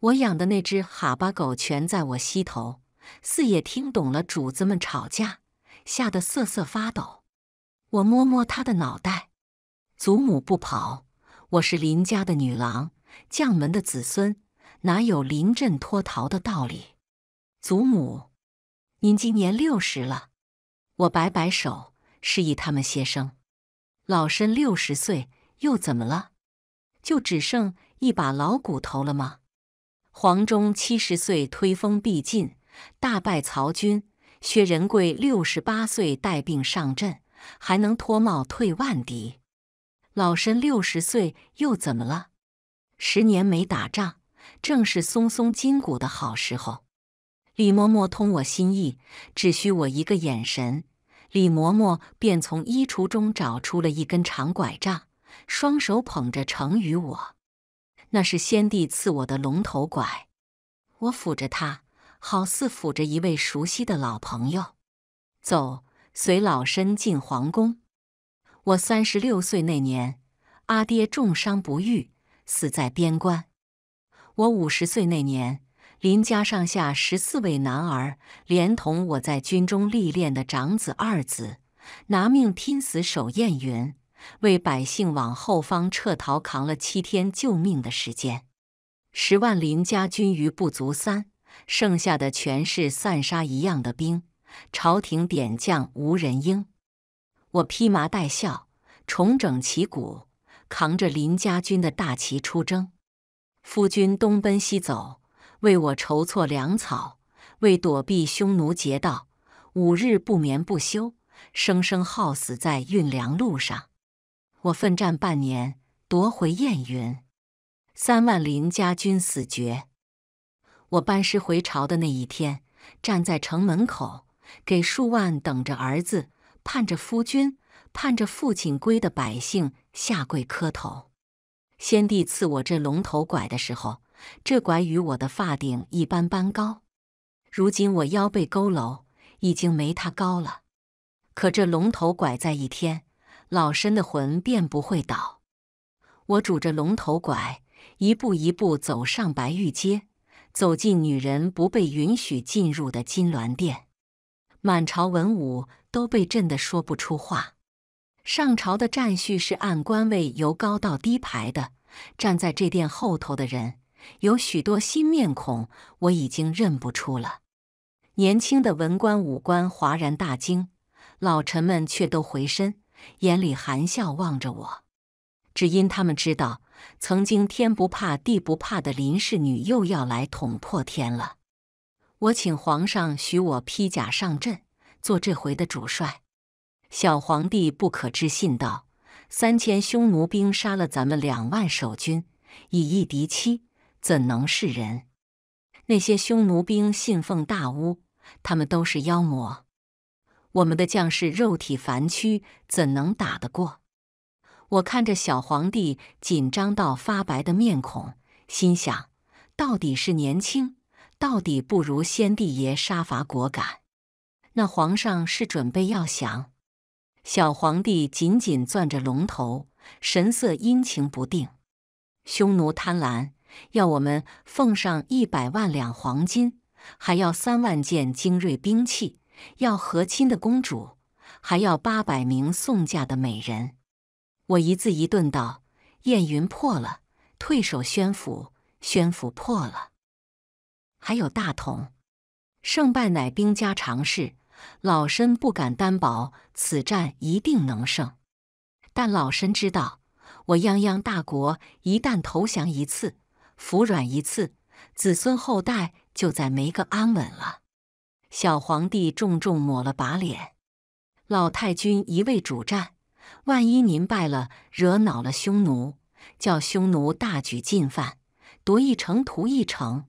我养的那只哈巴狗全在我膝头，四爷听懂了主子们吵架，吓得瑟瑟发抖。我摸摸他的脑袋，祖母不跑，我是林家的女郎，将门的子孙，哪有临阵脱逃的道理？祖母，您今年六十了，我摆摆手，示意他们歇声。老身六十岁，又怎么了？就只剩一把老骨头了吗？黄忠七十岁推锋必进，大败曹军；薛仁贵六十八岁带病上阵，还能脱帽退万敌。老身六十岁又怎么了？十年没打仗，正是松松筋骨的好时候。李嬷嬷通我心意，只需我一个眼神。李嬷嬷便从衣橱中找出了一根长拐杖，双手捧着呈与我。那是先帝赐我的龙头拐，我扶着它，好似扶着一位熟悉的老朋友。走，随老身进皇宫。我三十六岁那年，阿爹重伤不愈，死在边关。我五十岁那年。林家上下十四位男儿，连同我在军中历练的长子、二子，拿命拼死守燕云，为百姓往后方撤逃扛了七天救命的时间。十万林家军余不足三，剩下的全是散沙一样的兵，朝廷点将无人应。我披麻戴孝，重整旗鼓，扛着林家军的大旗出征。夫君东奔西走。为我筹措粮草，为躲避匈奴劫道，五日不眠不休，生生耗死在运粮路上。我奋战半年，夺回燕云，三万林家军死绝。我班师回朝的那一天，站在城门口，给数万等着儿子、盼着夫君、盼着父亲归的百姓下跪磕头。先帝赐我这龙头拐的时候。这拐与我的发顶一般般高，如今我腰背佝偻，已经没他高了。可这龙头拐在一天，老身的魂便不会倒。我拄着龙头拐，一步一步走上白玉阶，走进女人不被允许进入的金銮殿。满朝文武都被震得说不出话。上朝的战序是按官位由高到低排的，站在这殿后头的人。有许多新面孔，我已经认不出了。年轻的文官武官哗然大惊，老臣们却都回身，眼里含笑望着我。只因他们知道，曾经天不怕地不怕的林氏女又要来捅破天了。我请皇上许我披甲上阵，做这回的主帅。小皇帝不可置信道：“三千匈奴兵杀了咱们两万守军，以一敌七！”怎能是人？那些匈奴兵信奉大巫，他们都是妖魔。我们的将士肉体凡躯，怎能打得过？我看着小皇帝紧张到发白的面孔，心想：到底是年轻，到底不如先帝爷杀伐果敢。那皇上是准备要降？小皇帝紧紧攥着龙头，神色阴晴不定。匈奴贪婪。要我们奉上一百万两黄金，还要三万件精锐兵器，要和亲的公主，还要八百名送嫁的美人。我一字一顿道：“燕云破了，退守宣府；宣府破了，还有大同。胜败乃兵家常事，老身不敢担保此战一定能胜。但老身知道，我泱泱大国一旦投降一次。”服软一次，子孙后代就再没个安稳了。小皇帝重重抹了把脸。老太君一味主战，万一您败了，惹恼了匈奴，叫匈奴大举进犯，夺一城屠一城，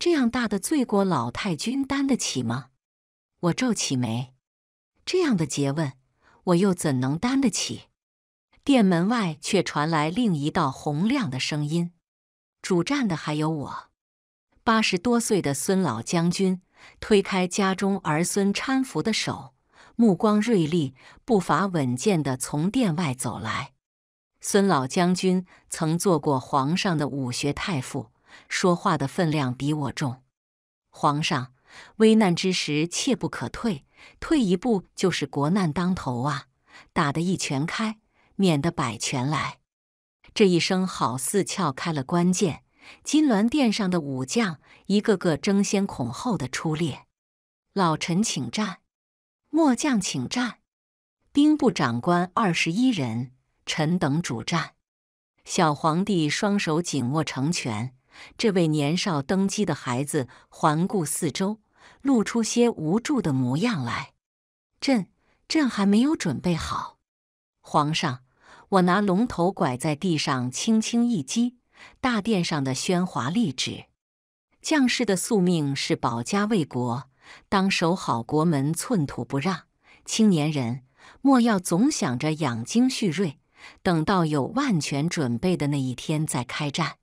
这样大的罪过，老太君担得起吗？我皱起眉，这样的诘问，我又怎能担得起？殿门外却传来另一道洪亮的声音。主战的还有我，八十多岁的孙老将军推开家中儿孙搀扶的手，目光锐利，步伐稳健地从殿外走来。孙老将军曾做过皇上的武学太傅，说话的分量比我重。皇上，危难之时切不可退，退一步就是国难当头啊！打得一拳开，免得百拳来。这一声好似撬开了关键，金銮殿上的武将一个个争先恐后的出列。老臣请战，末将请战，兵部长官二十一人，臣等主战。小皇帝双手紧握成拳，这位年少登基的孩子环顾四周，露出些无助的模样来。朕，朕还没有准备好，皇上。我拿龙头拐在地上轻轻一击，大殿上的喧哗立止。将士的宿命是保家卫国，当守好国门，寸土不让。青年人莫要总想着养精蓄锐，等到有万全准备的那一天再开战。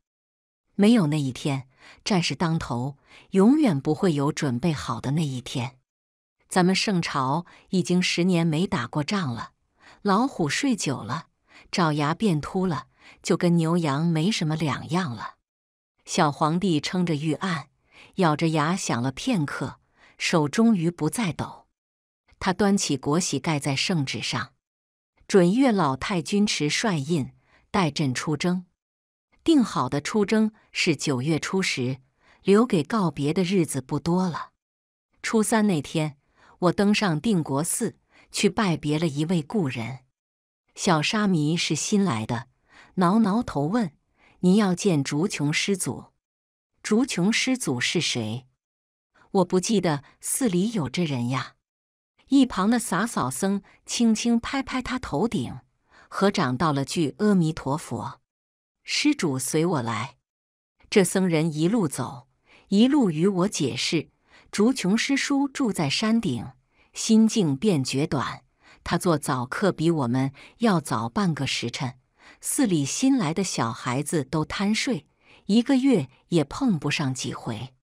没有那一天，战事当头，永远不会有准备好的那一天。咱们圣朝已经十年没打过仗了，老虎睡久了。爪牙变秃了，就跟牛羊没什么两样了。小皇帝撑着玉案，咬着牙想了片刻，手终于不再抖。他端起国玺盖在圣旨上：“准岳老太君持帅印，带朕出征。”定好的出征是九月初十，留给告别的日子不多了。初三那天，我登上定国寺去拜别了一位故人。小沙弥是新来的，挠挠头问：“您要见竹穷师祖？竹穷师祖是谁？我不记得寺里有这人呀。”一旁的洒扫僧轻轻拍拍他头顶，合掌道了句“阿弥陀佛”。施主随我来。这僧人一路走，一路与我解释：竹穷师叔住在山顶，心境便觉短。他做早课比我们要早半个时辰，寺里新来的小孩子都贪睡，一个月也碰不上几回。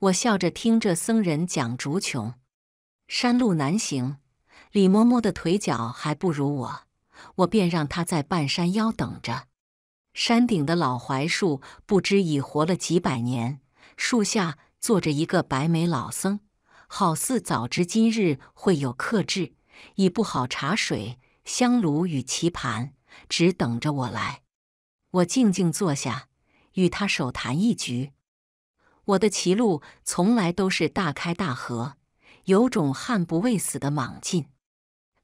我笑着听这僧人讲竹穷，山路难行，李嬷嬷的腿脚还不如我，我便让他在半山腰等着。山顶的老槐树不知已活了几百年，树下坐着一个白眉老僧，好似早知今日会有克制。已布好茶水、香炉与棋盘，只等着我来。我静静坐下，与他手谈一局。我的棋路从来都是大开大合，有种悍不畏死的莽劲。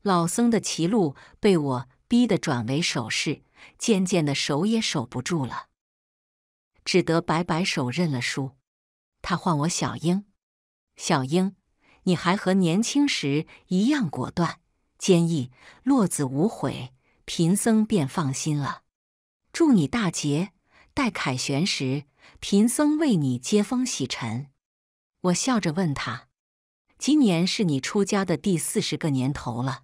老僧的棋路被我逼得转为守势，渐渐的守也守不住了，只得摆摆手认了输。他唤我小英，小英。你还和年轻时一样果断、坚毅，落子无悔，贫僧便放心了。祝你大捷，待凯旋时，贫僧为你接风洗尘。我笑着问他：“今年是你出家的第四十个年头了，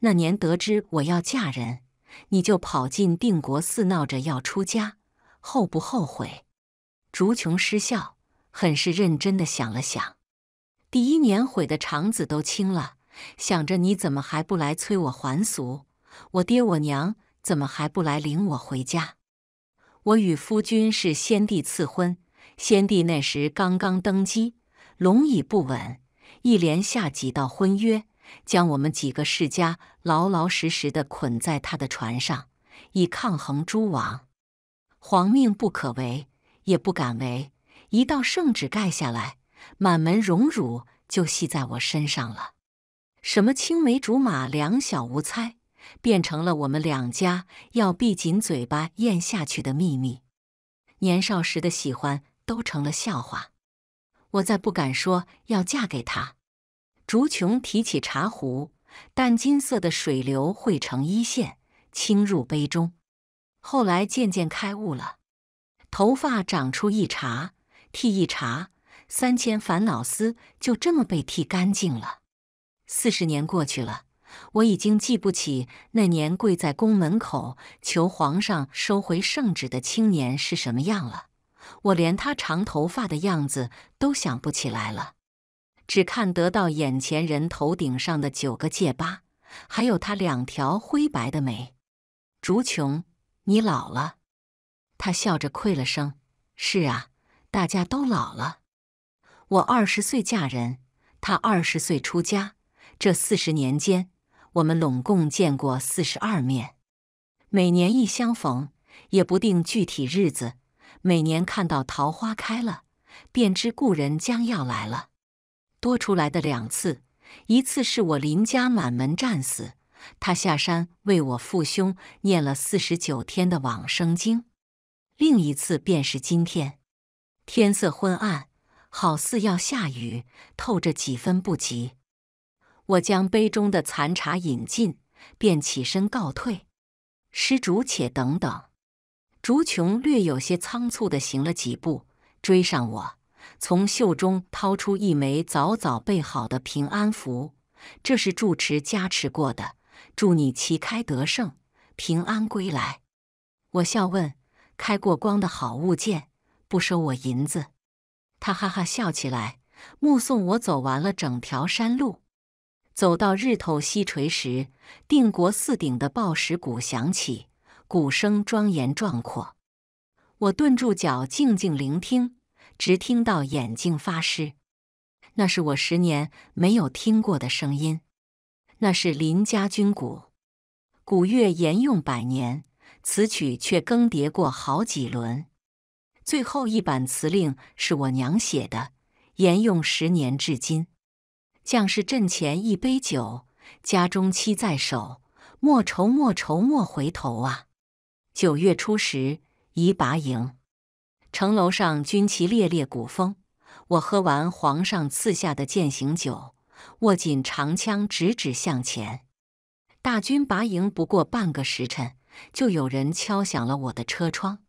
那年得知我要嫁人，你就跑进定国寺闹着要出家，后不后悔？”竹琼失笑，很是认真的想了想。第一年悔的肠子都青了，想着你怎么还不来催我还俗？我爹我娘怎么还不来领我回家？我与夫君是先帝赐婚，先帝那时刚刚登基，龙椅不稳，一连下几道婚约，将我们几个世家牢老实实的捆在他的船上，以抗衡诸王。皇命不可违，也不敢违，一道圣旨盖下来。满门荣辱就系在我身上了，什么青梅竹马、两小无猜，变成了我们两家要闭紧嘴巴咽下去的秘密。年少时的喜欢都成了笑话，我再不敢说要嫁给他。竹琼提起茶壶，淡金色的水流汇成一线，倾入杯中。后来渐渐开悟了，头发长出一茬，剃一茬。三千烦恼丝就这么被剃干净了。四十年过去了，我已经记不起那年跪在宫门口求皇上收回圣旨的青年是什么样了。我连他长头发的样子都想不起来了，只看得到眼前人头顶上的九个戒疤，还有他两条灰白的眉。竹琼，你老了。他笑着愧了声：“是啊，大家都老了。”我二十岁嫁人，他二十岁出家。这四十年间，我们拢共见过四十二面。每年一相逢，也不定具体日子。每年看到桃花开了，便知故人将要来了。多出来的两次，一次是我林家满门战死，他下山为我父兄念了四十九天的往生经；另一次便是今天。天色昏暗。好似要下雨，透着几分不吉。我将杯中的残茶饮尽，便起身告退。施主且等等。竹琼略有些仓促地行了几步，追上我，从袖中掏出一枚早早备好的平安符，这是住持加持过的，祝你旗开得胜，平安归来。我笑问：开过光的好物件，不收我银子。他哈哈笑起来，目送我走完了整条山路，走到日头西垂时，定国寺顶的报时鼓响起，鼓声庄严壮阔。我顿住脚，静静聆听，直听到眼睛发湿。那是我十年没有听过的声音，那是林家军鼓。古乐沿用百年，此曲却更迭过好几轮。最后一版词令是我娘写的，沿用十年至今。将士阵前一杯酒，家中妻在手，莫愁莫愁莫回头啊！九月初十，已拔营，城楼上军旗猎猎鼓风。我喝完皇上赐下的践行酒，握紧长枪直指向前。大军拔营不过半个时辰，就有人敲响了我的车窗。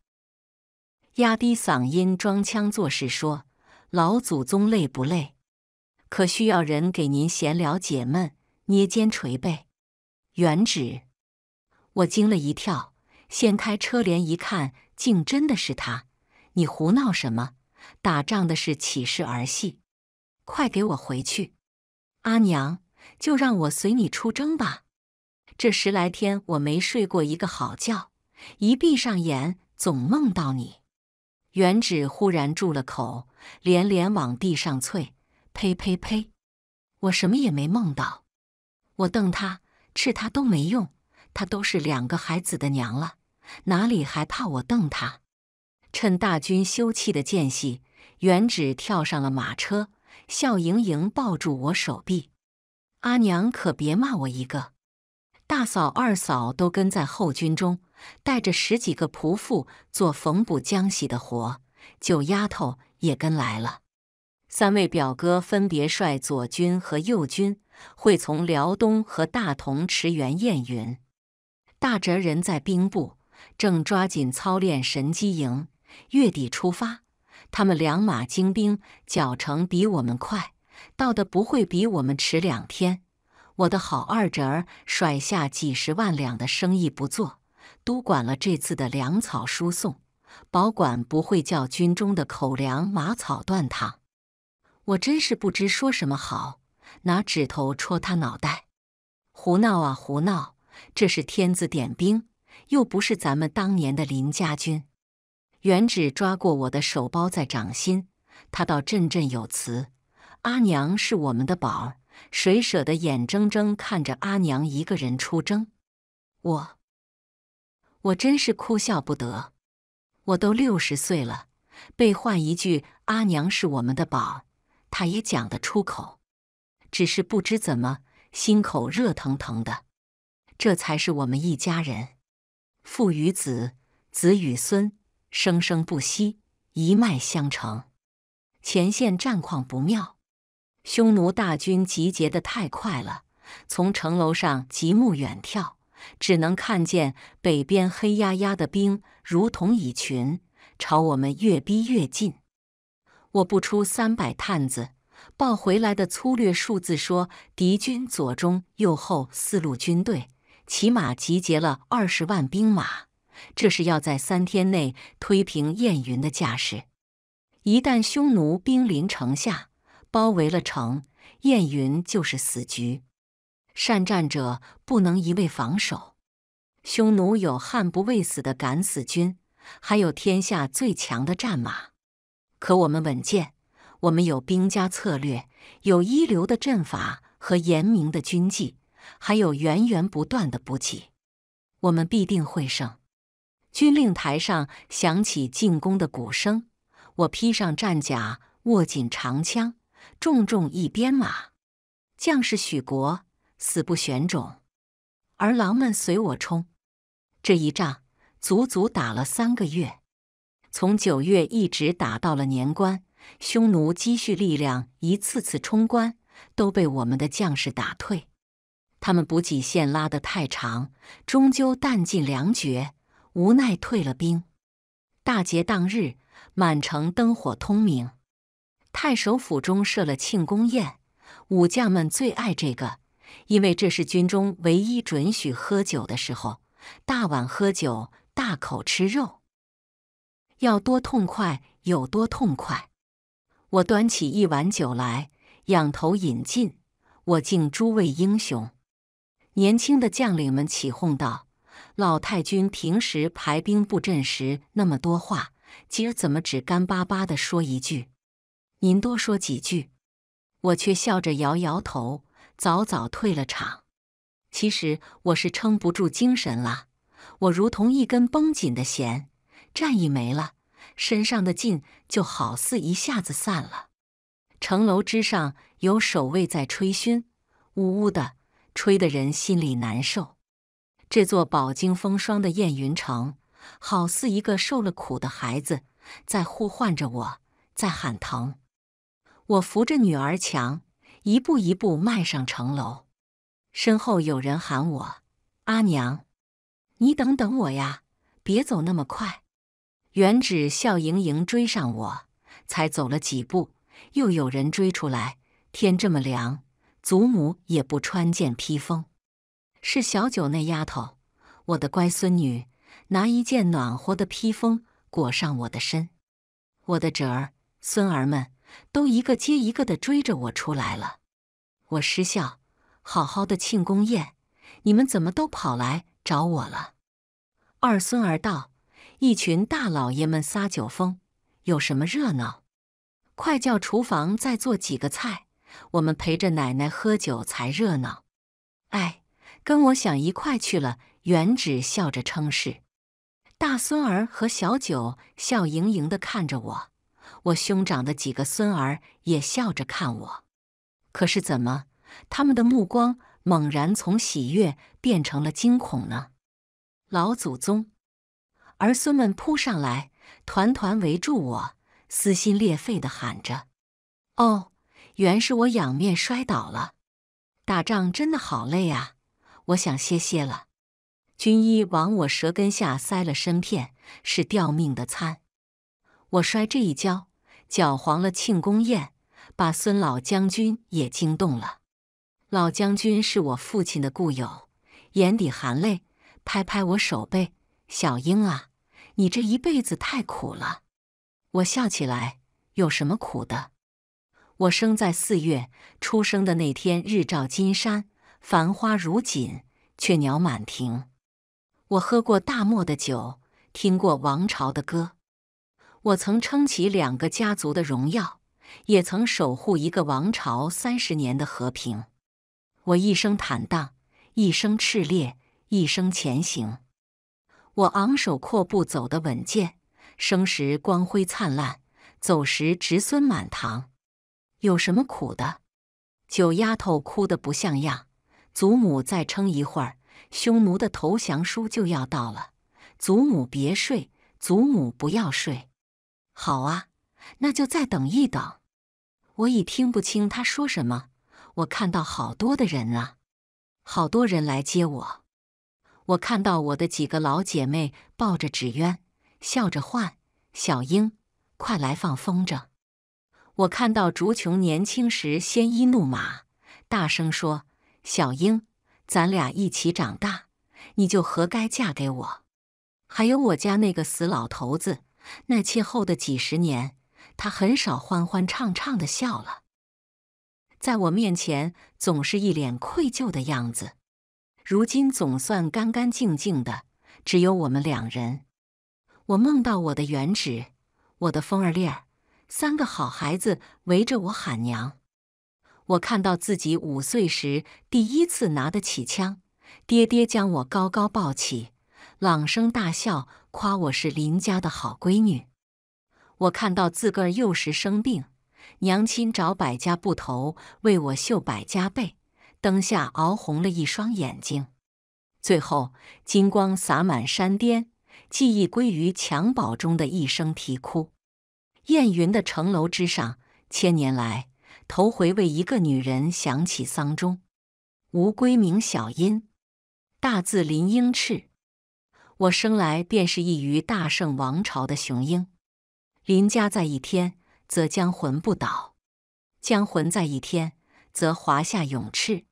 压低嗓音，装腔作势说：“老祖宗累不累？可需要人给您闲聊解闷，捏肩捶背。”原指我惊了一跳，掀开车帘一看，竟真的是他！你胡闹什么？打仗的事岂是儿戏？快给我回去！阿娘，就让我随你出征吧。这十来天我没睡过一个好觉，一闭上眼总梦到你。元芷忽然住了口，连连往地上啐：“呸呸呸！我什么也没梦到。”我瞪他、斥他都没用，他都是两个孩子的娘了，哪里还怕我瞪他？趁大军休憩的间隙，元芷跳上了马车，笑盈盈抱住我手臂：“阿娘可别骂我一个，大嫂、二嫂都跟在后军中。”带着十几个仆妇做缝补浆洗的活，九丫头也跟来了。三位表哥分别率左军和右军，会从辽东和大同驰援燕云。大侄儿在兵部，正抓紧操练神机营，月底出发。他们两马精兵，脚程比我们快，到的不会比我们迟两天。我的好二侄儿甩下几十万两的生意不做。督管了这次的粮草输送，保管不会叫军中的口粮马草断膛。我真是不知说什么好，拿指头戳他脑袋。胡闹啊胡闹！这是天子点兵，又不是咱们当年的林家军。元指抓过我的手，包在掌心。他倒振振有词：“阿娘是我们的宝儿，谁舍得眼睁睁看着阿娘一个人出征？”我。我真是哭笑不得，我都六十岁了，被换一句“阿娘是我们的宝”，她也讲得出口。只是不知怎么，心口热腾腾的，这才是我们一家人，父与子，子与孙，生生不息，一脉相承。前线战况不妙，匈奴大军集结的太快了。从城楼上极目远眺。只能看见北边黑压压的兵，如同蚁群朝我们越逼越近。我不出三百探子报回来的粗略数字，说敌军左、中、右、后四路军队，起码集结了二十万兵马。这是要在三天内推平燕云的架势。一旦匈奴兵临城下，包围了城，燕云就是死局。善战者不能一味防守。匈奴有悍不畏死的敢死军，还有天下最强的战马。可我们稳健，我们有兵家策略，有一流的阵法和严明的军纪，还有源源不断的补给。我们必定会胜。军令台上响起进攻的鼓声，我披上战甲，握紧长枪，重重一鞭马。将士许国。死不选种，儿郎们随我冲！这一仗足足打了三个月，从九月一直打到了年关。匈奴积蓄力量，一次次冲关，都被我们的将士打退。他们补给线拉得太长，终究弹尽粮绝，无奈退了兵。大捷当日，满城灯火通明。太守府中设了庆功宴，武将们最爱这个。因为这是军中唯一准许喝酒的时候，大碗喝酒，大口吃肉，要多痛快有多痛快。我端起一碗酒来，仰头饮尽。我敬诸位英雄。年轻的将领们起哄道：“老太君平时排兵布阵时那么多话，今儿怎么只干巴巴的说一句？您多说几句。”我却笑着摇摇头。早早退了场，其实我是撑不住精神了。我如同一根绷紧的弦，战意没了，身上的劲就好似一下子散了。城楼之上有守卫在吹埙，呜呜的，吹的人心里难受。这座饱经风霜的燕云城，好似一个受了苦的孩子，在呼唤着我，在喊疼。我扶着女儿墙。一步一步迈上城楼，身后有人喊我：“阿娘，你等等我呀，别走那么快。”元芷笑盈盈追上我，才走了几步，又有人追出来。天这么凉，祖母也不穿件披风。是小九那丫头，我的乖孙女，拿一件暖和的披风裹上我的身。我的侄儿、孙儿们。都一个接一个的追着我出来了，我失笑。好好的庆功宴，你们怎么都跑来找我了？二孙儿道：“一群大老爷们撒酒疯，有什么热闹？快叫厨房再做几个菜，我们陪着奶奶喝酒才热闹。”哎，跟我想一块去了。原指笑着称是，大孙儿和小九笑盈盈的看着我。我兄长的几个孙儿也笑着看我，可是怎么他们的目光猛然从喜悦变成了惊恐呢？老祖宗，儿孙们扑上来，团团围住我，撕心裂肺的喊着：“哦，原是我仰面摔倒了，打仗真的好累啊，我想歇歇了。”军医往我舌根下塞了参片，是吊命的参。我摔这一跤。搅黄了庆功宴，把孙老将军也惊动了。老将军是我父亲的故友，眼底含泪，拍拍我手背：“小英啊，你这一辈子太苦了。”我笑起来：“有什么苦的？我生在四月，出生的那天日照金山，繁花如锦，雀鸟满庭。我喝过大漠的酒，听过王朝的歌。”我曾撑起两个家族的荣耀，也曾守护一个王朝三十年的和平。我一生坦荡，一生炽烈，一生前行。我昂首阔步走得稳健，生时光辉灿烂，走时侄孙满堂，有什么苦的？九丫头哭得不像样，祖母再撑一会儿，匈奴的投降书就要到了。祖母别睡，祖母不要睡。好啊，那就再等一等。我已听不清他说什么。我看到好多的人啊，好多人来接我。我看到我的几个老姐妹抱着纸鸢，笑着唤：“小英，快来放风筝。”我看到竹琼年轻时鲜衣怒马，大声说：“小英，咱俩一起长大，你就活该嫁给我。”还有我家那个死老头子。那切后的几十年，他很少欢欢畅畅的笑了，在我面前总是一脸愧疚的样子。如今总算干干净净的，只有我们两人。我梦到我的原址，我的风儿烈儿，三个好孩子围着我喊娘。我看到自己五岁时第一次拿得起枪，爹爹将我高高抱起。朗声大笑，夸我是林家的好闺女。我看到自个儿幼时生病，娘亲找百家布头为我绣百家被，灯下熬红了一双眼睛。最后金光洒满山巅，记忆归于襁褓中的一声啼哭。燕云的城楼之上，千年来头回为一个女人响起丧钟。无归名小音，大字林英赤。我生来便是异于大圣王朝的雄鹰，林家在一天，则将魂不倒；将魂在一天，则华夏永炽。